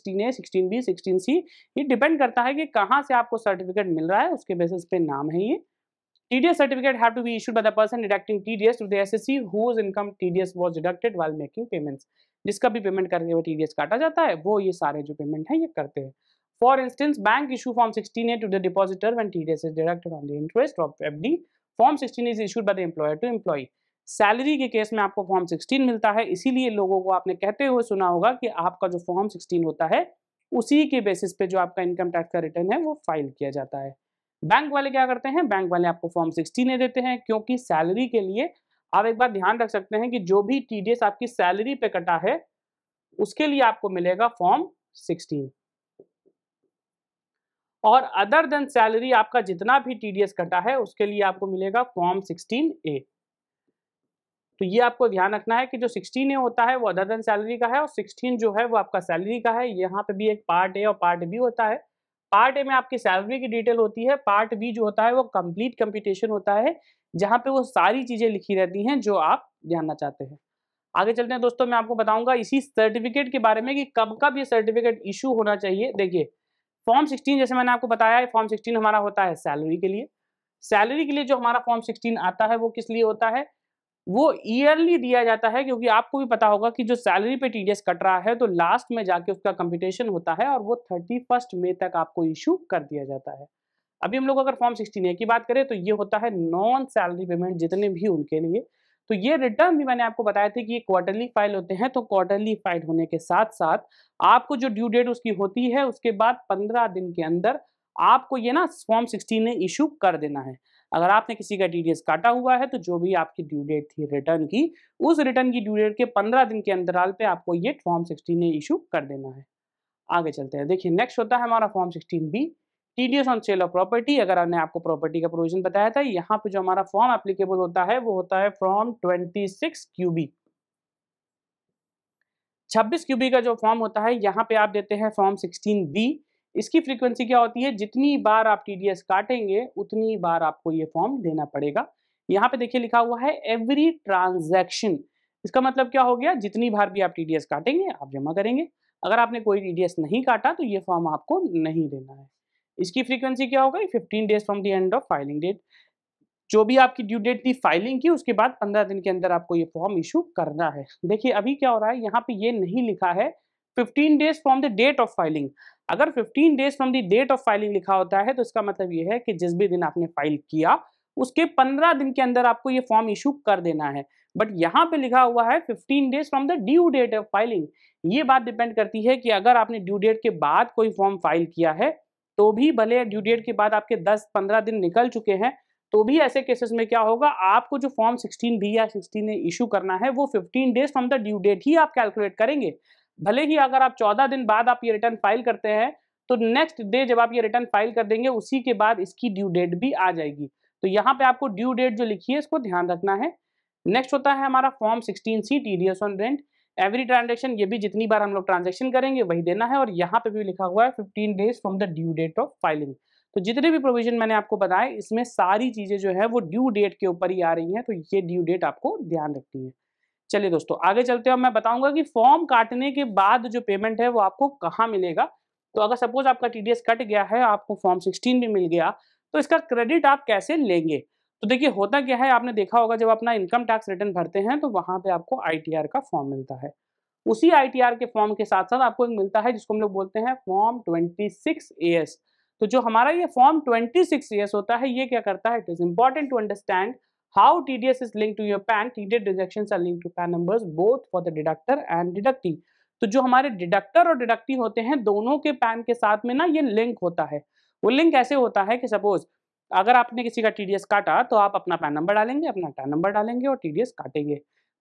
बी 16B, सी ये डिपेंड करता है कि कहाँ से आपको सर्टिफिकेट मिल रहा है उसके बेसिस पे नाम है ये TDS certificate have to be issued by the person deducting TDS to the SSC whose income TDS was deducted while making payments. जिसका भी पेमेंट करके वो TDS काटा जाता है वो ये सारे जो पेमेंट है ये करते हैं For instance, bank issue form 16A to the depositor when TDS is deducted on the interest of FD. Form 16 is issued by the employer to employee. Salary के केस में आपको फॉर्म 16 मिलता है इसीलिए लोगों को आपने कहते हुए सुना होगा कि आपका जो फॉर्म 16 होता है उसी के बेसिस पे जो आपका इनकम टैक्स का रिटर्न है वो फाइल किया जाता है बैंक वाले क्या करते हैं बैंक वाले आपको फॉर्म सिक्सटी ए देते हैं क्योंकि सैलरी के लिए आप एक बार ध्यान रख सकते हैं कि जो भी टीडीएस आपकी सैलरी पे कटा है उसके लिए आपको मिलेगा फॉर्म सिक्सटीन और अदर देन सैलरी आपका जितना भी टी कटा है उसके लिए आपको मिलेगा फॉर्म सिक्सटीन ए तो ये आपको ध्यान रखना है कि जो सिक्सटीन ए होता है वो अदर देन सैलरी का है और सिक्सटीन जो है वो आपका सैलरी का है यहाँ पे भी एक पार्ट ए और पार्ट बी होता है पार्ट ए में आपकी सैलरी की डिटेल होती है पार्ट बी जो होता है वो कंप्लीट कंप्यूटेशन होता है जहाँ पे वो सारी चीज़ें लिखी रहती हैं जो आप जानना चाहते हैं आगे चलते हैं दोस्तों मैं आपको बताऊंगा इसी सर्टिफिकेट के बारे में कि कब कब ये सर्टिफिकेट इशू होना चाहिए देखिए फॉर्म सिक्सटीन जैसे मैंने आपको बताया है फॉर्म सिक्सटीन हमारा होता है सैलरी के लिए सैलरी के लिए जो हमारा फॉर्म सिक्सटीन आता है वो किस लिए होता है वो ईयरली दिया जाता है क्योंकि आपको भी पता होगा कि जो सैलरी पे टीडीएस कट रहा है तो लास्ट में जाके उसका कंप्यूटेशन होता है और वो थर्टी फर्स्ट मे तक आपको इशू कर दिया जाता है अभी हम लोग अगर फॉर्म सिक्सटीन ए की बात करें तो ये होता है नॉन सैलरी पेमेंट जितने भी उनके लिए तो ये रिटर्न भी मैंने आपको बताया था कि ये क्वार्टरली फाइल होते हैं तो क्वार्टरली फाइल होने के साथ साथ आपको जो ड्यू डेट उसकी होती है उसके बाद पंद्रह दिन के अंदर आपको ये ना फॉर्म सिक्सटीन ए इशू कर देना है अगर आपने किसी का टीडीएस काटा हुआ है तो जो भी आपकी ड्यू डेट थी रिटर्न की उस रिटर्न की ड्यू डेट के पंद्रह दिन के अंतराल पे आपको ये फॉर्म सिक्सटीन ए इशू कर देना है आगे चलते हैं देखिए नेक्स्ट होता है हमारा form sixteen B TDS on sale of property अगर हमने आपको प्रॉपर्टी का प्रोविजन बताया था यहाँ पे जो हमारा फॉर्म एप्लीकेबल होता है वो होता है ट्वेंटी 26 क्यूबी 26 क्यूबी का जो फॉर्म होता है यहाँ पे आप देते हैं फॉर्म 16 बी इसकी फ्रीक्वेंसी क्या होती है जितनी बार आप टी काटेंगे उतनी बार आपको ये फॉर्म देना पड़ेगा यहाँ पे देखिए लिखा हुआ है एवरी ट्रांजेक्शन इसका मतलब क्या हो गया जितनी बार भी आप टी काटेंगे आप जमा करेंगे अगर आपने कोई टी नहीं काटा तो ये फॉर्म आपको नहीं देना है इसकी फ्रीक्वेंसी क्या होगा fifteen days from the end of filing date जो भी आपकी ड्यू डेट थी फाइलिंग की उसके बाद पंद्रह दिन के अंदर आपको ये फॉर्म इशू करना है देखिए अभी क्या हो रहा है यहाँ पे ये नहीं लिखा है fifteen days from the date of filing अगर 15 days from the date of filing लिखा होता है तो इसका मतलब ये है कि जिस भी दिन आपने फाइल किया उसके 15 दिन के अंदर आपको ये फॉर्म इशू कर देना है बट यहाँ पे लिखा हुआ है 15 days from the due date of filing ये बात डिपेंड करती है कि अगर आपने ड्यू डेट के बाद कोई फॉर्म फाइल किया है तो भी भले ड्यू डेट के बाद आपके दस पंद्रह दिन निकल चुके हैं तो भी ऐसे केसेस में क्या होगा आपको जो फॉर्म 16 बी या 16 ए इशू करना है वो 15 days from the due date ही आप कैलकुलेट करेंगे भले ही अगर आप चौदह दिन बाद आप ये रिटर्न फाइल करते हैं तो नेक्स्ट डे जब आप ये रिटर्न फाइल कर देंगे उसी के बाद इसकी ड्यू डेट भी आ जाएगी तो यहाँ पे आपको ड्यू डेट जो लिखी है इसको ध्यान रखना है नेक्स्ट होता है हमारा form sixteen C T D S on rent every transaction ये भी जितनी बार हम लोग ट्रांजेक्शन करेंगे वही देना है और यहाँ पे भी लिखा हुआ है fifteen days from the due date of filing तो जितने भी प्रोविजन मैंने आपको बताए इसमें सारी चीज़ें जो है वो ड्यू डेट के ऊपर ही आ रही हैं तो ये ड्यू डेट आपको ध्यान रखनी है चलिए दोस्तों आगे चलते हैं मैं बताऊंगा कि फॉर्म काटने के बाद जो पेमेंट है वो आपको कहाँ मिलेगा तो अगर सपोज आपका टी कट गया है आपको फॉर्म सिक्सटीन भी मिल गया तो इसका क्रेडिट आप कैसे लेंगे तो देखिए होता क्या है आपने देखा होगा जब अपना इनकम टैक्स रिटर्न भरते हैं तो वहां पे आपको आईटीआर का फॉर्म मिलता है उसी आईटीआर के फॉर्म के साथ साथ आपको एक मिलता है जिसको हम लोग बोलते हैं फॉर्म ट्वेंटी सिक्स तो जो हमारा ये फॉर्म ट्वेंटी सिक्स होता है ये क्या करता है it is important to understand How TDS is linked to your PAN? td deductions are linked to PAN numbers both for the deductor and deductee. तो जो हमारे डिडक्टर और डिडक्टी होते हैं दोनों के पैन के साथ में ना ये लिंक होता है वो लिंक ऐसे होता है कि सपोज अगर आपने किसी का टीडीएस काटा तो आप अपना पैन नंबर डालेंगे अपना पैन नंबर डालेंगे और टीडीएस काटेंगे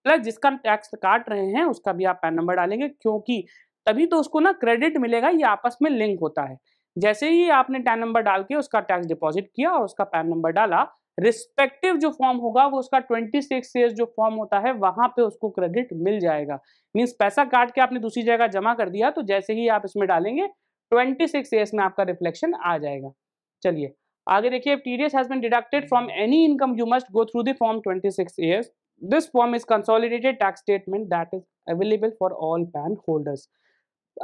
प्लस जिसका टैक्स काट रहे हैं उसका भी आप पैन नंबर डालेंगे क्योंकि तभी तो उसको ना क्रेडिट मिलेगा ये आपस में लिंक होता है जैसे ही आपने पैन नंबर डाल के उसका टैक्स डिपॉजिट किया और उसका पैन नंबर डाला रिस्पेक्टिव जो फॉर्म होगा वो उसका 26 सिक्स ईयर्स जो फॉर्म होता है वहां पे उसको क्रेडिट मिल जाएगा मीन्स पैसा काट के आपने दूसरी जगह जमा कर दिया तो जैसे ही आप इसमें डालेंगे 26 सिक्स ईयर्स में आपका रिफ्लेक्शन आ जाएगा चलिए आगे देखिए T D S has been deducted from any income you must go through the form six years this form is consolidated tax statement that is available for all PAN holders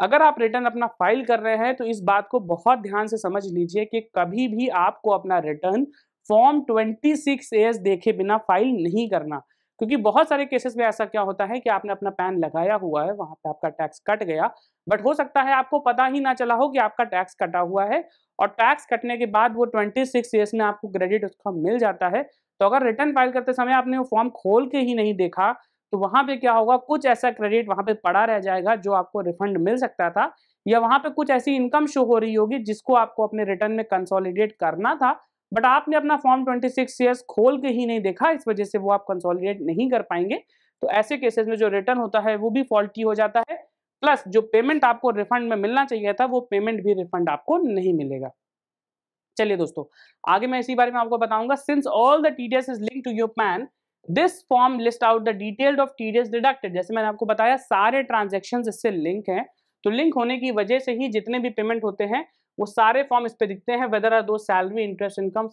अगर आप return अपना file कर रहे हैं तो इस बात को बहुत ध्यान से समझ लीजिए कि कभी भी आपको अपना रिटर्न फॉर्म 26 एज देखे बिना फाइल नहीं करना क्योंकि बहुत सारे केसेस में ऐसा क्या होता है कि आपने अपना पैन लगाया हुआ है वहां पे आपका टैक्स कट गया बट हो सकता है आपको पता ही ना चला हो कि आपका टैक्स कटा हुआ है और टैक्स कटने के बाद वो ट्वेंटी सिक्स ईयर्स में आपको क्रेडिट उसका मिल जाता है तो अगर रिटर्न फाइल करते समय आपने वो फॉर्म खोल के ही नहीं देखा तो वहां पे क्या होगा कुछ ऐसा क्रेडिट वहां पे पड़ा रह जाएगा जो आपको रिफंड मिल सकता था या वहां पे कुछ ऐसी इनकम शो हो रही होगी जिसको आपको अपने रिटर्न में कंसोलिडेट करना था बट आपने अपना फॉर्म 26 ईयर्स खोल के ही नहीं देखा इस वजह से वो आप कंसोलिडेट नहीं कर पाएंगे तो ऐसे केसेस में जो रिटर्न होता है वो भी फॉल्टी हो जाता है प्लस जो पेमेंट आपको रिफंड में मिलना चाहिए था वो पेमेंट भी रिफंड आपको नहीं मिलेगा चलिए दोस्तों आगे मैं इसी बारे में आपको बताऊंगा since all the TDS is link to your PAN this form list out the detailed of TDS deducted जैसे मैंने आपको बताया सारे ट्रांजेक्शन इससे लिंक है तो लिंक होने की वजह से ही जितने भी पेमेंट होते हैं वो सारे फॉर्म इस पे दिखते हैं whether are do salary interest income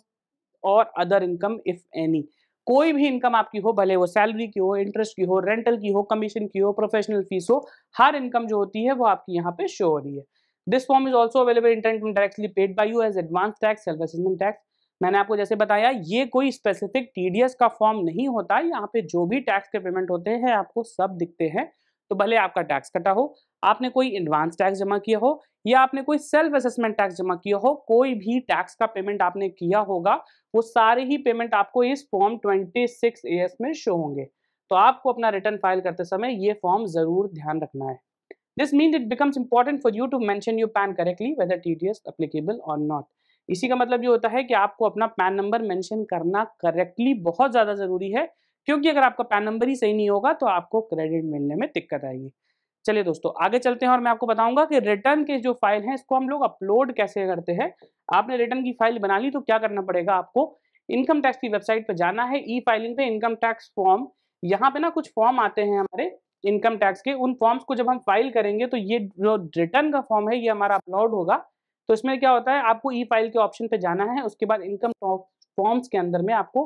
और अदर इनकम इफ एनी कोई भी इनकम आपकी हो भले वो सैलरी की हो इंटरेस्ट की हो रेंटल की हो कमीशन की हो प्रोफेशनल फीस हो हर इनकम जो होती है वो आपकी यहाँ पे शो हो रही है this form is also available internet directly paid by you as advance tax self assessment tax मैंने आपको जैसे बताया ये कोई स्पेसिफिक टीडीएस का फॉर्म नहीं होता यहाँ पे जो भी टैक्स के पेमेंट होते हैं आपको सब दिखते हैं तो भले आपका टैक्स कटा हो आपने कोई एडवांस टैक्स जमा किया हो या आपने कोई सेल्फ असेसमेंट टैक्स जमा किया हो कोई भी टैक्स का पेमेंट आपने किया होगा वो सारे ही पेमेंट आपको इस फॉर्म 26 सिक्स में शो होंगे तो आपको अपना रिटर्न फाइल करते समय ये फॉर्म जरूर ध्यान रखना है this mean it becomes important for you to mention you PAN correctly whether T D S और नॉट इसी का मतलब ये होता है कि आपको अपना पैन नंबर मेंशन करना करेक्टली बहुत ज़्यादा ज़रूरी है क्योंकि अगर आपका पैन नंबर ही सही नहीं होगा तो आपको क्रेडिट मिलने में दिक्कत आएगी चलिए दोस्तों आगे चलते हैं और मैं आपको बताऊंगा कि रिटर्न के जो फाइल है इसको हम लोग अपलोड कैसे करते हैं आपने रिटर्न की फाइल बना ली तो क्या करना पड़ेगा आपको इनकम टैक्स की वेबसाइट पर जाना है ई फाइलिंग पे इनकम टैक्स फॉर्म यहाँ पे ना कुछ फॉर्म आते हैं हमारे इनकम टैक्स के उन फॉर्म्स को जब हम फाइल करेंगे तो ये जो रिटर्न का फॉर्म है ये हमारा अपलोड होगा तो इसमें क्या होता है आपको ई फाइल के ऑप्शन पे जाना है उसके बाद इनकम फॉर्म्स के अंदर में आपको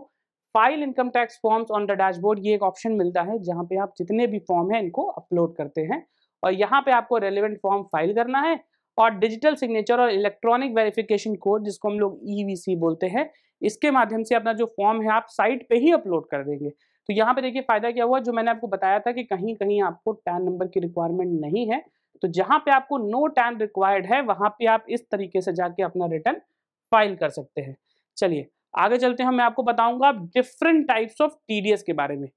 file income tax forms on the dashboard ये एक ऑप्शन मिलता है जहां पे आप जितने भी फॉर्म है इनको अपलोड करते हैं और यहाँ पे आपको रेलिवेंट फॉर्म फाइल करना है और डिजिटल सिग्नेचर और इलेक्ट्रॉनिक वेरिफिकेशन कोड जिसको हम लोग ई e बोलते हैं इसके माध्यम से अपना जो फॉर्म है आप साइट पे ही अपलोड कर देंगे तो यहाँ पे देखिए फायदा क्या हुआ जो मैंने आपको बताया था कि कहीं कहीं आपको टैन नंबर की रिक्वायरमेंट नहीं है तो जहां पे आपको नो टैन रिक्वायर्ड है वहां पे आप इस तरीके से जाके अपना रिटर्न फाइल कर सकते हैं चलिए आगे चलते हैं मैं आपको बताऊंगा डिफरेंट टाइप्स ऑफ टीडीएस के बारे में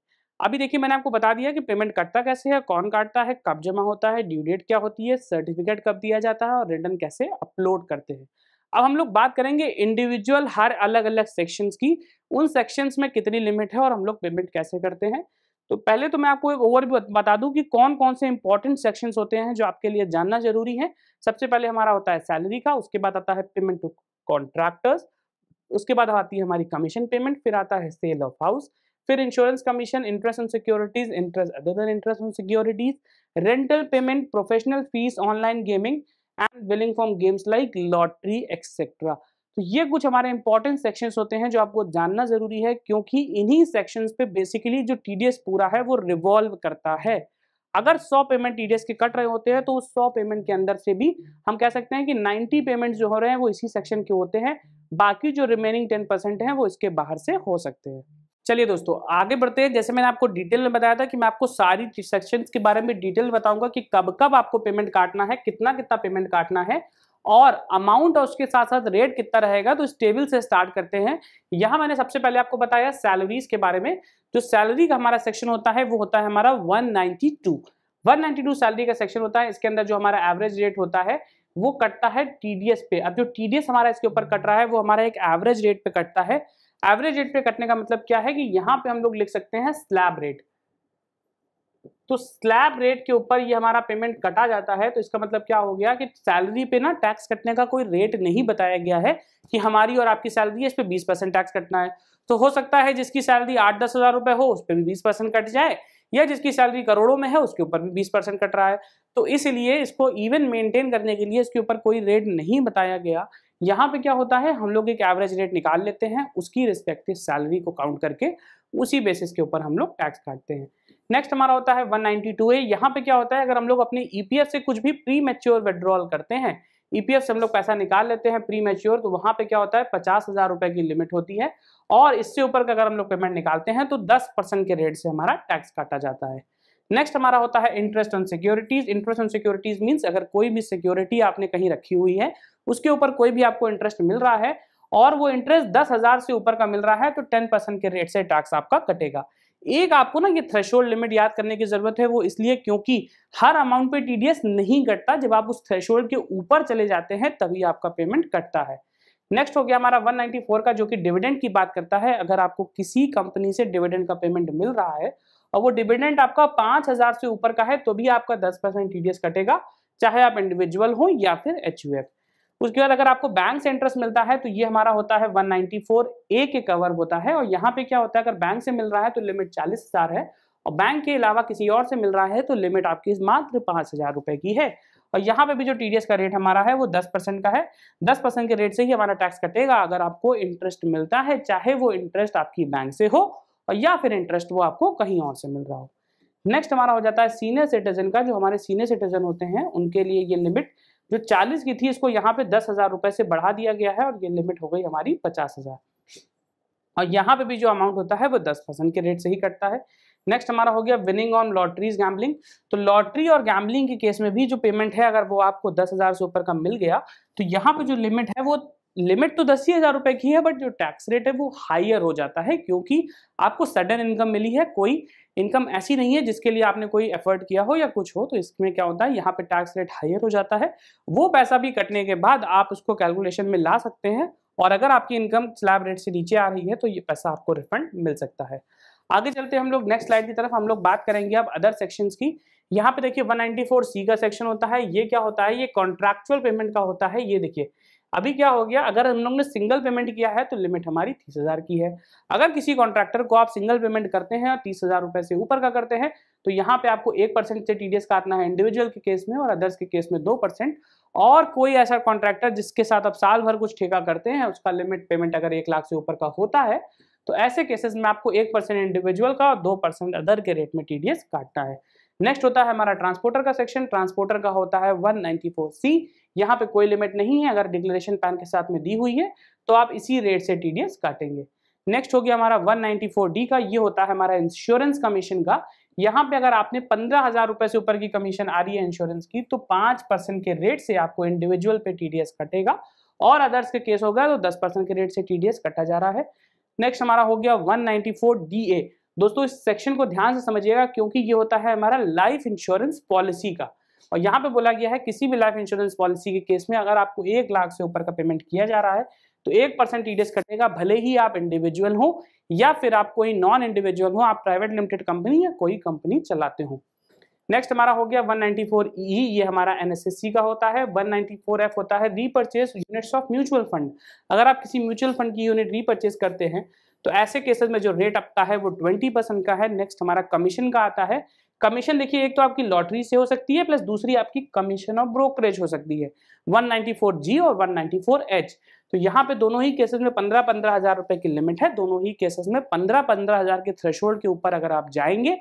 अभी देखिए मैंने आपको बता दिया कि पेमेंट कटता कैसे है कौन काटता है कब जमा होता है ड्यू डेट क्या होती है सर्टिफिकेट कब दिया जाता है और रिटर्न कैसे अपलोड करते हैं अब हम लोग बात करेंगे इंडिविजुअल हर अलग अलग सेक्शंस की उन सेक्शंस में कितनी लिमिट है और हम लोग पेमेंट कैसे करते हैं तो पहले तो मैं आपको एक ओवर बता दूं कि कौन कौन से इंपॉर्टेंट सेक्शंस होते हैं जो आपके लिए जानना जरूरी है सबसे पहले हमारा होता है सैलरी का उसके बाद आता है पेमेंट टू कॉन्ट्रैक्टर्स उसके बाद आती है हमारी कमीशन पेमेंट फिर आता है सेल ऑफ हाउस फिर insurance commission interest on securities interest other than interest on securities rental payment professional fees online gaming and winning from games like lottery etcetera तो ये कुछ हमारे इंपॉर्टेंट सेक्शंस होते हैं जो आपको जानना जरूरी है क्योंकि इन्हीं सेक्शंस पे बेसिकली जो टीडीएस पूरा है वो रिवॉल्व करता है अगर 100 पेमेंट टीडीएस के कट रहे होते हैं तो उस 100 पेमेंट के अंदर से भी हम कह सकते हैं कि 90 पेमेंट जो हो रहे हैं वो इसी सेक्शन के होते हैं बाकी जो रिमेनिंग टेन परसेंट है वो इसके बाहर से हो सकते हैं चलिए दोस्तों आगे बढ़ते हैं जैसे मैंने आपको डिटेल में बताया था कि मैं आपको सारी सेक्शन के बारे में डिटेल बताऊंगा कि कब कब आपको पेमेंट काटना है कितना कितना पेमेंट काटना है और अमाउंट और उसके साथ साथ रेट कितना रहेगा तो इस टेबल से स्टार्ट करते हैं यहां मैंने सबसे पहले आपको बताया सैलरीज के बारे में जो सैलरी का हमारा सेक्शन होता है वो होता है हमारा 192 192 सैलरी का सेक्शन होता है इसके अंदर जो हमारा एवरेज रेट होता है वो कटता है टीडीएस पे अब जो टीडीएस हमारा इसके ऊपर कट रहा है वो हमारा एक एवरेज रेट पे कटता है एवरेज रेट पे कटने का मतलब क्या है कि यहाँ पे हम लोग लिख सकते हैं स्लैब रेट तो स्लैब रेट के ऊपर ये हमारा पेमेंट कटा जाता है तो इसका मतलब क्या हो गया कि सैलरी पे ना टैक्स कटने का कोई रेट नहीं बताया गया है कि हमारी और आपकी सैलरी है इस पर बीस परसेंट टैक्स कटना है तो हो सकता है जिसकी सैलरी आठ दस हज़ार रुपए हो उस पर भी बीस परसेंट कट जाए या जिसकी सैलरी करोड़ों में है उसके ऊपर भी बीस परसेंट कट रहा है तो इसलिए इसको इवन मेंटेन करने के लिए इसके ऊपर कोई रेट नहीं बताया गया यहाँ पे क्या होता है हम लोग एक एवरेज रेट निकाल लेते हैं उसकी रिस्पेक्टिव सैलरी को काउंट करके उसी बेसिस के ऊपर हम लोग टैक्स काटते हैं नेक्स्ट हमारा होता है 192 ए यहाँ पे क्या होता है अगर हम लोग अपने ईपीएफ e से कुछ भी प्री मेच्योर विड्रॉल करते हैं ईपीएफ e से हम लोग पैसा निकाल लेते हैं प्री मेच्योर तो वहाँ पे क्या होता है पचास हज़ार रुपए की लिमिट होती है और इससे ऊपर का अगर हम लोग पेमेंट निकालते हैं तो दस परसेंट के रेट से हमारा टैक्स काटा जाता है नेक्स्ट हमारा होता है interest on securities interest on securities means अगर कोई भी सिक्योरिटी आपने कहीं रखी हुई है उसके ऊपर कोई भी आपको इंटरेस्ट मिल रहा है और वो इंटरेस्ट दस हजार से ऊपर का मिल रहा है तो टेन परसेंट के रेट से टैक्स आपका कटेगा एक आपको ना ये थ्रेशोल्ड लिमिट याद करने की जरूरत है वो इसलिए क्योंकि हर अमाउंट पे टीडीएस नहीं कटता जब आप उस थ्रेशोल्ड के ऊपर चले जाते हैं तभी आपका पेमेंट कटता है नेक्स्ट हो गया हमारा 194 का जो कि डिविडेंड की बात करता है अगर आपको किसी कंपनी से डिविडेंड का पेमेंट मिल रहा है और वो डिविडेंड आपका पांच हजार से ऊपर का है तो भी आपका दस परसेंट टीडीएस कटेगा चाहे आप इंडिविजुअल हो या फिर एच उसके बाद अगर आपको बैंक से इंटरेस्ट मिलता है तो ये हमारा होता है वन ए के कवर होता है और यहाँ पे क्या होता है अगर बैंक से मिल रहा है तो लिमिट चालीस हजार है और बैंक के अलावा किसी और से मिल रहा है तो लिमिट आपकी मात्र पांच हजार रुपए की है और यहाँ पे भी जो टीडीएस का रेट हमारा है वो दस परसेंट का है दस परसेंट के रेट से ही हमारा टैक्स कटेगा अगर आपको इंटरेस्ट मिलता है चाहे वो इंटरेस्ट आपकी बैंक से हो और या फिर इंटरेस्ट वो आपको कहीं और से मिल रहा हो नेक्स्ट हमारा हो जाता है सीनियर सिटीजन का जो हमारे सीनियर सिटीजन होते हैं उनके लिए ये लिमिट जो चालीस की थी इसको यहाँ पे दस हजार रुपए से बढ़ा दिया गया है और ये लिमिट हो गई हमारी पचास हजार और यहाँ पे भी जो अमाउंट होता है वो दस परसेंट के रेट से ही कटता है नेक्स्ट हमारा हो गया विनिंग ऑन लॉटरीज गैम्बलिंग तो लॉटरी और गैम्बलिंग के केस में भी जो पेमेंट है अगर वो आपको दस हज़ार से ऊपर का मिल गया तो यहाँ पे जो लिमिट है वो लिमिट तो दस ही हज़ार रुपए की है बट जो टैक्स रेट है वो हाइयर हो जाता है क्योंकि आपको सडन इनकम मिली है कोई इनकम ऐसी नहीं है जिसके लिए आपने कोई एफर्ट किया हो या कुछ हो तो इसमें क्या होता है यहाँ पे टैक्स रेट हायर हो जाता है वो पैसा भी कटने के बाद आप उसको कैलकुलेशन में ला सकते हैं और अगर आपकी इनकम स्लैब रेट से नीचे आ रही है तो ये पैसा आपको रिफंड मिल सकता है आगे चलते हम लोग नेक्स्ट स्लाइड की तरफ हम लोग बात करेंगे अब अदर सेक्शंस की यहाँ पे देखिए 194 सी का सेक्शन होता है ये क्या होता है ये कॉन्ट्रैक्चुअल पेमेंट का होता है ये देखिए अभी क्या हो गया अगर हम लोग ने सिंगल पेमेंट किया है तो लिमिट हमारी तीस हज़ार की है अगर किसी कॉन्ट्रैक्टर को आप सिंगल पेमेंट करते हैं और तीस हज़ार रुपए से ऊपर का करते हैं तो यहाँ पे आपको एक परसेंट से टीडीएस काटना है इंडिविजुअल के केस में और अदर्स के केस में दो परसेंट और कोई ऐसा कॉन्ट्रैक्टर जिसके साथ आप साल भर कुछ ठेका करते हैं उसका लिमिट पेमेंट अगर एक लाख से ऊपर का होता है तो ऐसे केसेस में आपको एक परसेंट इंडिविजुअल का और दो परसेंट अदर के रेट में टीडीएस काटना है नेक्स्ट होता है हमारा ट्रांसपोर्टर का सेक्शन ट्रांसपोर्टर का होता है 194 सी यहाँ पे कोई लिमिट नहीं है अगर डिक्लेरेशन पैन के साथ में दी हुई है तो आप इसी रेट से टीडीएस काटेंगे नेक्स्ट हो गया हमारा फोर डी का ये होता है हमारा इंश्योरेंस कमीशन का यहाँ पे अगर आपने पंद्रह हजार रुपए से ऊपर की कमीशन आ रही है इंश्योरेंस की तो पांच परसेंट के रेट से आपको इंडिविजुअल पे टीडीएस कटेगा और अदर्स के केस होगा तो दस परसेंट के रेट से टीडीएस कटा जा रहा है नेक्स्ट हमारा हो गया 194 डीए दोस्तों इस सेक्शन को ध्यान से समझिएगा क्योंकि ये होता है हमारा लाइफ इंश्योरेंस पॉलिसी का और यहाँ पे बोला गया है किसी भी लाइफ इंश्योरेंस पॉलिसी के केस में अगर आपको एक लाख से ऊपर का पेमेंट किया जा रहा है तो एक परसेंट टीडीएस e कटेगा भले ही आप इंडिविजुअल हो या फिर आप कोई नॉन इंडिविजुअल हो आप प्राइवेट लिमिटेड कंपनी या कोई कंपनी चलाते हो नेक्स्ट हमारा हो गया 194 ई e, ये हमारा एनएसएससी का होता है 194 एफ होता है repurchase units of mutual fund अगर आप किसी म्यूचुअल फंड की यूनिट रीपरचेज करते हैं तो ऐसे केसेस में जो रेट अपता है वो ट्वेंटी परसेंट का है नेक्स्ट हमारा कमीशन का आता है कमीशन देखिए एक तो आपकी लॉटरी से हो सकती है प्लस दूसरी आपकी कमीशन और ब्रोकरेज हो सकती है वन जी और वन एच तो यहाँ पे दोनों ही केसेस में पंद्रह पंद्रह हजार रुपए की लिमिट है दोनों ही केसेस में पंद्रह पंद्रह हजार के थ्रेशोल्ड के ऊपर अगर आप जाएंगे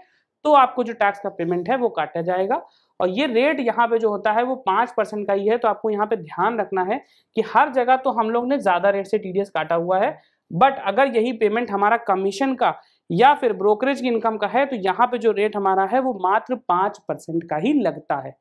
तो आपको जो टैक्स का पेमेंट है वो काटा जाएगा और ये रेट यहाँ पे जो होता है वो पाँच परसेंट का ही है तो आपको यहाँ पे ध्यान रखना है कि हर जगह तो हम लोग ने ज़्यादा रेट से टीडीएस काटा हुआ है बट अगर यही पेमेंट हमारा कमीशन का या फिर ब्रोकरेज की इनकम का है तो यहाँ पे जो रेट हमारा है वो मात्र पाँच परसेंट का ही लगता है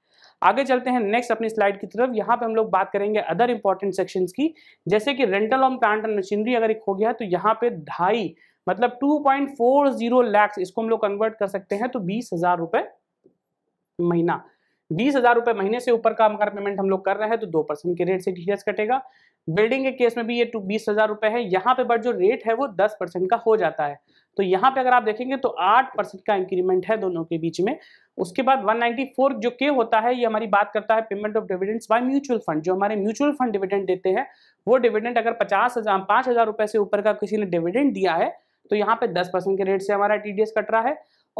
आगे चलते हैं नेक्स्ट अपनी स्लाइड की तरफ यहाँ पे हम लोग बात करेंगे अदर इंपॉर्टेंट सेक्शंस की जैसे कि rental on plant and machinery अगर एक हो गया तो यहाँ पे ढाई मतलब 2.40 लाख इसको हम लोग कन्वर्ट कर सकते हैं तो बीस हजार रुपए महीना बीस हजार रुपए महीने से ऊपर का अगर पेमेंट हम लोग कर रहे हैं तो दो परसेंट के रेट से टीडीएस कटेगा बिल्डिंग के केस में भी ये टू बीस हजार रुपए है यहाँ पे बट जो रेट है वो दस परसेंट का हो जाता है तो यहाँ पे अगर आप देखेंगे तो आठ परसेंट का इंक्रीमेंट है दोनों के बीच में उसके बाद 194 जो के होता है ये हमारी बात करता है payment of dividends by mutual fund जो हमारे म्यूचुअल फंड डिविडेंड देते हैं वो डिविडेंड अगर पचास हजार पांच हजार रुपए से ऊपर का किसी ने डिविडेंड दिया है तो यहाँ पे 10 परसेंट के रेट से हमारा टीडीएस कट रहा है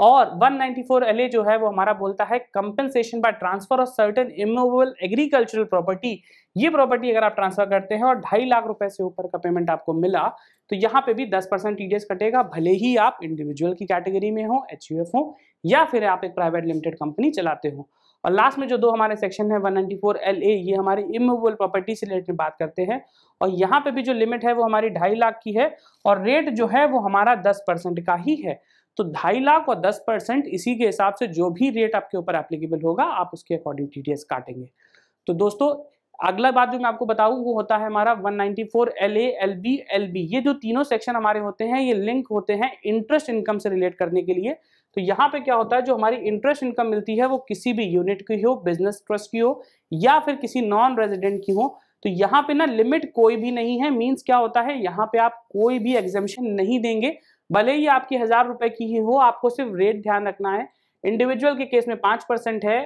और 194 एलए जो है वो हमारा बोलता है compensation by transfer of certain immovable agricultural property ये प्रॉपर्टी अगर आप ट्रांसफर करते हैं और ढाई लाख रुपए से ऊपर का पेमेंट आपको मिला तो यहाँ पे भी 10 परसेंट टीडीएस कटेगा भले ही आप इंडिविजुअल की कैटेगरी में हो एच हो या फिर आप एक प्राइवेट लिमिटेड कंपनी चलाते हो और लास्ट में जो दो हमारे सेक्शन है 194 LA ये हमारे इमूवेबल प्रॉपर्टी से रिलेटेड बात करते हैं और यहाँ पे भी जो लिमिट है वो हमारी ढाई लाख की है और रेट जो है वो हमारा दस परसेंट का ही है तो ढाई लाख और दस परसेंट इसी के हिसाब से जो भी रेट आपके ऊपर एप्लीकेबल होगा आप उसके अकॉर्डिंग टी काटेंगे तो दोस्तों अगला बात जो मैं आपको बताऊँ वो होता है हमारा 194 LA, एल LB ये जो तीनों सेक्शन हमारे होते हैं ये लिंक होते हैं इंटरेस्ट इनकम से रिलेट करने के लिए तो यहाँ पे क्या होता है जो हमारी इंटरेस्ट इनकम मिलती है वो किसी भी यूनिट की हो बिजनेस ट्रस्ट की हो या फिर किसी नॉन रेजिडेंट की हो तो यहाँ पे ना लिमिट कोई भी नहीं है मींस क्या होता है यहाँ पे आप कोई भी एग्जामेशन नहीं देंगे भले ही आपकी हजार रुपए की ही हो आपको सिर्फ रेट ध्यान रखना है इंडिविजुअल के केस में पांच परसेंट है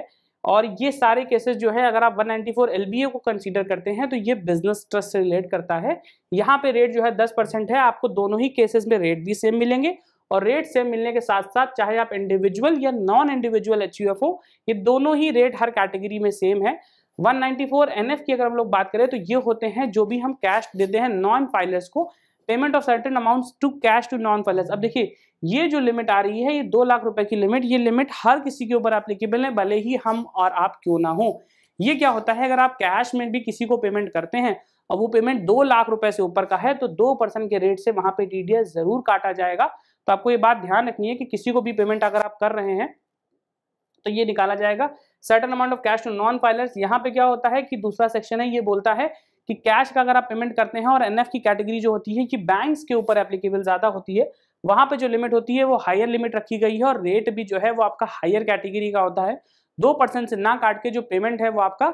और ये सारे केसेस जो है अगर आप 194 एलबीए को कंसीडर करते हैं तो ये बिजनेस ट्रस्ट से रिलेट करता है यहाँ पे रेट जो है दस परसेंट है आपको दोनों ही केसेस में रेट भी सेम मिलेंगे और रेट सेम मिलने के साथ साथ चाहे आप इंडिविजुअल या नॉन इंडिविजुअल एच हो ये दोनों ही रेट हर कैटेगरी में सेम है 194 एनएफ की अगर हम लोग बात करें तो ये होते हैं जो भी हम कैश देते हैं नॉन फाइलर्स को payment of certain amounts to cash to non filers अब देखिए ये जो लिमिट आ रही है ये दो लाख रुपए की लिमिट ये लिमिट हर किसी के ऊपर एप्लीकेबल है भले ही हम और आप क्यों ना हो ये क्या होता है अगर आप कैश में भी किसी को पेमेंट करते हैं और वो पेमेंट दो लाख रुपए से ऊपर का है तो दो के रेट से वहां पर टीडीएस जरूर काटा जाएगा तो आपको ये बात ध्यान रखनी है कि किसी को भी पेमेंट अगर आप कर रहे हैं तो ये निकाला जाएगा certain amount of cash to non filers यहाँ पे क्या होता है कि दूसरा सेक्शन है ये बोलता है कि कैश का अगर आप पेमेंट करते हैं और एनएफ की कैटेगरी जो होती है कि बैंक के ऊपर एप्लीकेबल ज्यादा होती है वहां पे जो लिमिट होती है वो हायर लिमिट रखी गई है और रेट भी जो है वो आपका हायर कैटेगरी का होता है दो परसेंट से ना काट के जो पेमेंट है वो आपका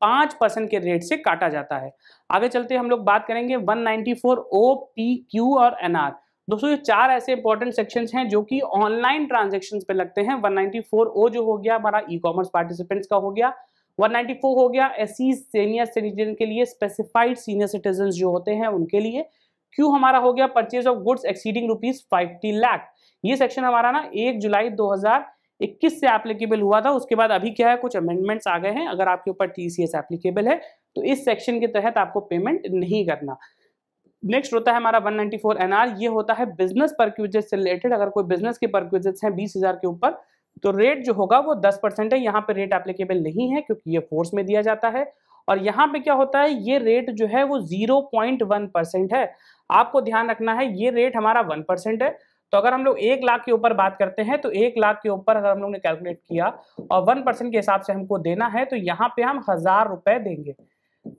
पांच परसेंट के रेट से काटा जाता है आगे चलते हम लोग बात करेंगे one ninety four O P Q और एनआर दोस्तों ये चार ऐसे इंपॉर्टेंट सेक्शंस हैं जो कि ऑनलाइन ट्रांजेक्शन्स पे लगते हैं 194 ओ जो हो गया हमारा ई कॉमर्स पार्टिसिपेंट्स का हो गया 194 हो गया एस सीनियर सिटीजन के लिए स्पेसिफाइड सीनियर सिटीजन जो होते हैं उनके लिए क्यू हमारा हो गया purchase of goods exceeding rupees fifty lakh ये सेक्शन हमारा ना एक जुलाई 2021 से एप्लीकेबल हुआ था उसके बाद अभी क्या है कुछ अमेंडमेंट्स आ गए हैं अगर आपके ऊपर टीसीएस एप्लीकेबल है तो इस सेक्शन के तहत आपको पेमेंट नहीं करना नेक्स्ट होता है हमारा 194 एनआर ये होता है बिजनेस परक्यूजेस से रिलेटेड अगर कोई बिजनेस के परक्यूजेस हैं बीस हजार के ऊपर तो रेट जो होगा वो दस परसेंट है यहाँ पे रेट एप्लीकेबल नहीं है क्योंकि ये फोर्स में दिया जाता है और यहाँ पे क्या होता है ये रेट जो है वो जीरो पॉइंट वन परसेंट है आपको ध्यान रखना है ये रेट हमारा वन परसेंट है तो अगर हम लोग एक लाख के ऊपर बात करते हैं तो एक लाख के ऊपर अगर हम लोग ने कैलकुलेट किया और वन परसेंट के हिसाब से हमको देना है तो यहाँ पे हम हजार रुपए देंगे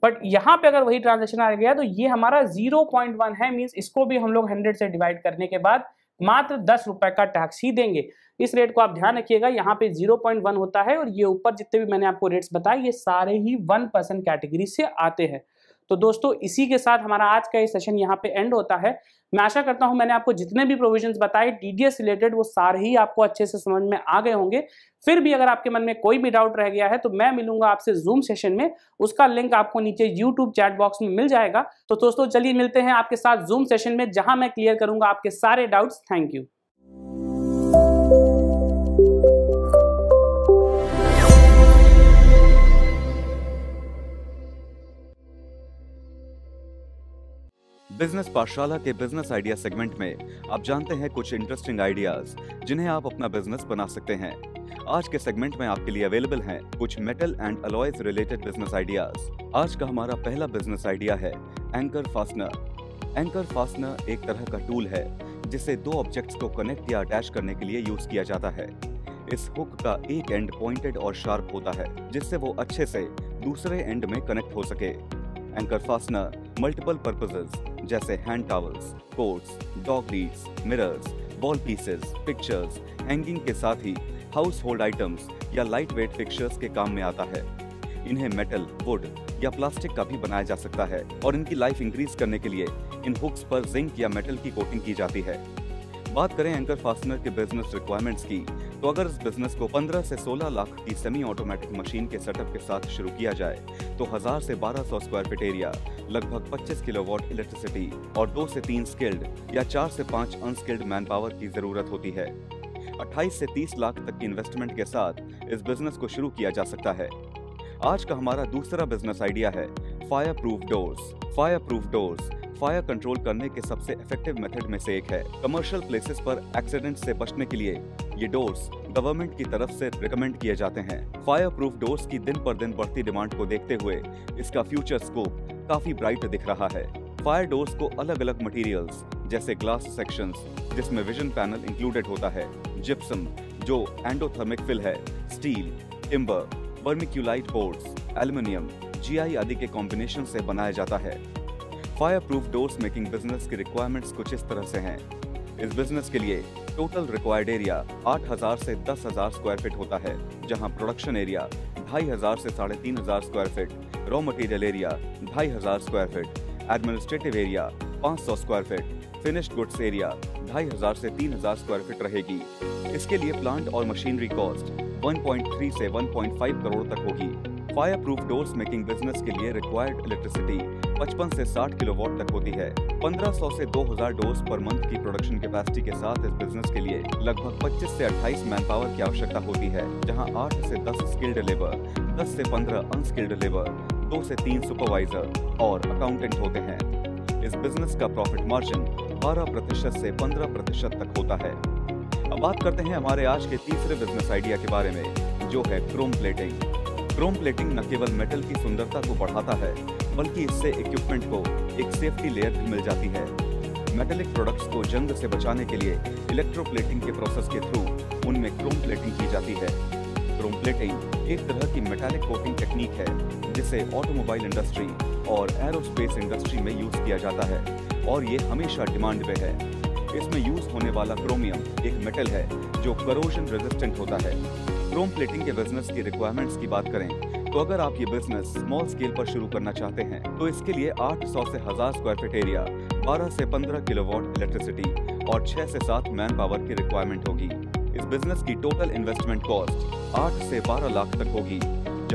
बट यहाँ पे अगर वही ट्रांजेक्शन आ गया तो ये हमारा 0.1 है मीन इसको भी हम लोग 100 से डिवाइड करने के बाद मात्र दस रुपए का टैक्स ही देंगे इस रेट को आप ध्यान रखिएगा यहाँ पे 0.1 होता है और ये ऊपर जितने भी मैंने आपको रेट्स बताए ये सारे ही 1 परसेंट कैटेगरी से आते हैं तो दोस्तों इसी के साथ हमारा आज का ये सेशन यहाँ पे एंड होता है मैं आशा करता हूँ मैंने आपको जितने भी प्रोविजन बताए एस रिलेटेड वो सारे ही आपको अच्छे से समझ में आ गए होंगे फिर भी अगर आपके मन में कोई भी डाउट रह गया है तो मैं मिलूंगा आपसे जूम सेशन में उसका लिंक आपको नीचे यूट्यूब चैट बॉक्स में मिल जाएगा तो दोस्तों चलिए मिलते हैं आपके साथ जूम सेशन में जहां मैं क्लियर करूंगा आपके सारे डाउट्स थैंक यू बिजनेस पाठशाला के बिजनेस आइडिया सेगमेंट में आप जानते हैं कुछ इंटरेस्टिंग आइडियाज जिन्हें आप अपना बिजनेस बना सकते हैं आज के सेगमेंट में आपके लिए अवेलेबल हैं कुछ metal and alloys related business ideas आज का हमारा पहला बिजनेस आइडिया है एंकर फास्टनर एंकर फास्टनर एक तरह का टूल है जिसे दो ऑब्जेक्ट्स को कनेक्ट या अटैच करने के लिए यूज किया जाता है इस हुक का एक एंड पॉइंटेड और शार्प होता है जिससे वो अच्छे से दूसरे एंड में कनेक्ट हो सके एंकर फास्टनर मल्टीपल पर्पजेज जैसे hand towels coats dog leads mirrors wall pieces pictures hanging के साथ ही हाउस होल्ड आइटम्स या लाइट वेट फिक्चर्स के काम में आता है इन्हें मेटल वुड या प्लास्टिक का भी बनाया जा सकता है और इनकी लाइफ इंक्रीज करने के लिए इन हुक्स पर जिंक या मेटल की कोटिंग की जाती है बात करें एंकर फास्टनर के बिजनेस रिक्वायरमेंट्स की तो अगर इस बिजनेस को 15 से 16 लाख की सेमी ऑटोमेटिक मशीन के सेटअप के साथ शुरू किया जाए तो हजार से 1200 स्क्वायर फीट एरिया लगभग 25 किलोवाट इलेक्ट्रिसिटी और दो से तीन स्किल्ड या चार से पाँच अनस्किल्ड मैन पावर की जरूरत होती है 28 से 30 लाख तक की इन्वेस्टमेंट के साथ इस बिजनेस को शुरू किया जा सकता है आज का हमारा दूसरा बिजनेस आइडिया है fireproof doors fireproof doors fire control करने के सबसे इफेक्टिव मेथड में से एक है कमर्शियल प्लेसेस पर एक्सीडेंट से बचने के लिए ये डोर्स गवर्नमेंट की तरफ से रिकमेंड किए जाते हैं फायर प्रूफ डोर्स की दिन पर दिन बढ़ती डिमांड को देखते हुए इसका फ्यूचर स्कोप काफी ब्राइट दिख रहा है फायर डोर्स को अलग अलग मटेरियल्स जैसे ग्लास सेक्शंस जिसमें विजन पैनल इंक्लूडेड होता है जिप्सम जो एंडोथर्मिक फिल है steel timber vermiculite board aluminium GI आदि के कॉम्बिनेशन से बनाया जाता है fireproof doors making business की रिक्वायरमेंट्स कुछ इस तरह से हैं इस बिजनेस के लिए टोटल रिक्वायर्ड एरिया 8000 से 10000 स्क्वायर फीट होता है जहां प्रोडक्शन एरिया ढाई हजार से साढ़े तीन हजार square feet raw material area ढाई हजार square feet administrative area 500 square feet finished goods area ढाई हजार से तीन हजार स्क्वायर फीट रहेगी इसके लिए प्लांट और मशीनरी कॉस्ट 1.3 से 1.5 करोड़ तक होगी fireproof doors making business के लिए रिक्वायर्ड इलेक्ट्रिसिटी पचपन से 60 किलोवाट तक होती है 1500 से 2000 डोज पर मंथ की प्रोडक्शन कैपेसिटी के साथ इस बिजनेस के लिए लगभग 25 से 28 मैन पावर की आवश्यकता होती है जहां 8 से 10 स्किल्ड लेबर 10 से 15 अनस्किल्ड लेबर 2 से 3 सुपरवाइजर और अकाउंटेंट होते हैं इस बिजनेस का प्रॉफिट मार्जिन बारह प्रतिशत ऐसी पंद्रह प्रतिशत तक होता है अब बात करते हैं हमारे आज के तीसरे बिजनेस आइडिया के बारे में जो है क्रोम प्लेटिंग क्रोम प्लेटिंग न केवल मेटल की सुंदरता को बढ़ाता है बल्कि इससे इक्विपमेंट को एक सेफ्टी लेयर भी मिल जाती है मेटेलिक प्रोडक्ट्स को जंग से बचाने के लिए इलेक्ट्रोप्लेटिंग के प्रोसेस के थ्रू उनमें क्रोम प्लेटिंग की जाती है क्रोम प्लेटिंग एक तरह की मेटालिक कोटिंग टेक्निक है जिसे ऑटोमोबाइल इंडस्ट्री और एरोस्पेस इंडस्ट्री में यूज किया जाता है और ये हमेशा डिमांड में है इसमें यूज होने वाला क्रोमियम एक मेटल है जो करोशन रेजिस्टेंट होता है क्रोम प्लेटिंग के बिजनेस की रिक्वायरमेंट्स की बात करें तो अगर आप ये बिजनेस स्मॉल स्केल पर शुरू करना चाहते हैं तो इसके लिए 800 से हजार स्क्वायर फीट एरिया 12 से 15 किलोवाट इलेक्ट्रिसिटी और 6 से 7 मैन पावर की रिक्वायरमेंट होगी इस बिजनेस की टोटल इन्वेस्टमेंट कॉस्ट आठ से बारह लाख तक होगी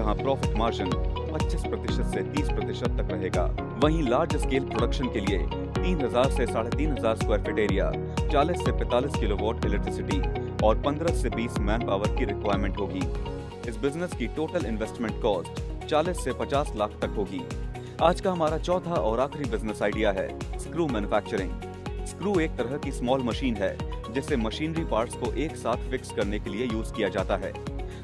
जहाँ प्रॉफिट मार्जिन पच्चीस प्रतिशत ऐसी तीस प्रतिशत तक रहेगा वही लार्ज स्केल प्रोडक्शन के लिए तीन हजार ऐसी साढ़े तीन हजार स्क्वायर फीट एरिया ऐसी से किलो किलोवाट इलेक्ट्रिसिटी और 15 से 20 मैन पावर की रिक्वायरमेंट होगी इस बिजनेस की टोटल इन्वेस्टमेंट कॉस्ट 40 से 50 लाख तक होगी आज का हमारा चौथा और आखिरी बिजनेस आइडिया है स्क्रू मैन्युफैक्चरिंग स्क्रू एक तरह की स्मॉल मशीन है जिसे मशीनरी पार्ट्स को एक साथ फिक्स करने के लिए यूज किया जाता है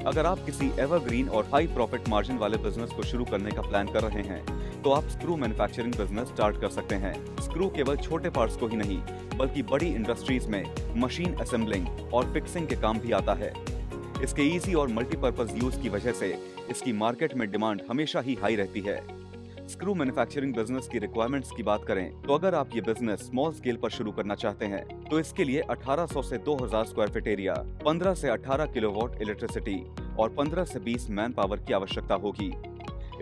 अगर आप किसी एवरग्रीन और हाई प्रॉफिट मार्जिन वाले बिजनेस को शुरू करने का प्लान कर रहे हैं तो आप स्क्रू मैन्युफैक्चरिंग बिजनेस स्टार्ट कर सकते हैं स्क्रू केवल छोटे पार्ट्स को ही नहीं बल्कि बड़ी इंडस्ट्रीज में मशीन असेंबलिंग और फिक्सिंग के काम भी आता है इसके इजी और मल्टीपर्पज यूज की वजह से इसकी मार्केट में डिमांड हमेशा ही हाई रहती है स्क्रू मैन्युफैक्चरिंग बिजनेस की रिक्वायरमेंट्स की बात करें तो अगर आप ये बिजनेस स्मॉल स्केल पर शुरू करना चाहते हैं तो इसके लिए 1800 से 2000 स्क्वायर फीट एरिया 15 से 18 किलोवाट इलेक्ट्रिसिटी और 15 से 20 मैन पावर की आवश्यकता होगी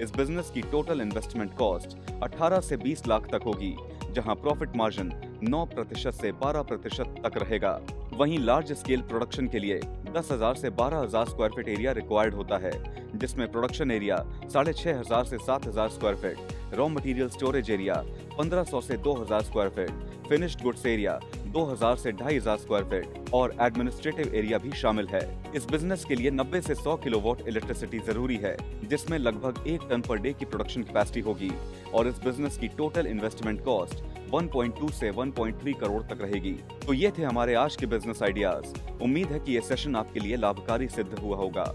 इस बिजनेस की टोटल इन्वेस्टमेंट कॉस्ट 18 से 20 लाख तक होगी जहां प्रॉफिट मार्जिन 9 प्रतिशत से 12 प्रतिशत तक रहेगा वहीं लार्ज स्केल प्रोडक्शन के लिए 10,000 से 12,000 स्क्वायर फीट एरिया रिक्वायर्ड होता है जिसमें प्रोडक्शन एरिया साढ़े छह हजार ऐसी सात हजार square feet raw material storage area 1500 से 2000 square feet finished goods area 2000 से 2500 स्क्वायर फीट और एडमिनिस्ट्रेटिव एरिया भी शामिल है इस बिजनेस के लिए 90 से 100 किलोवाट इलेक्ट्रिसिटी जरूरी है जिसमें लगभग एक टन पर डे की प्रोडक्शन कैपेसिटी होगी और इस बिजनेस की टोटल इन्वेस्टमेंट कॉस्ट 1.2 से 1.3 करोड़ तक रहेगी तो ये थे हमारे आज के बिजनेस आइडियाज उम्मीद है की ये सेशन आपके लिए लाभकारी सिद्ध हुआ होगा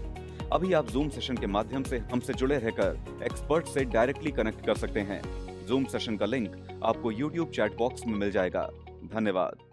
अभी आप जूम सेशन के माध्यम से हमसे जुड़े रहकर एक्सपर्ट से डायरेक्टली कनेक्ट कर सकते हैं जूम सेशन का लिंक आपको यूट्यूब चैट बॉक्स में मिल जाएगा धन्यवाद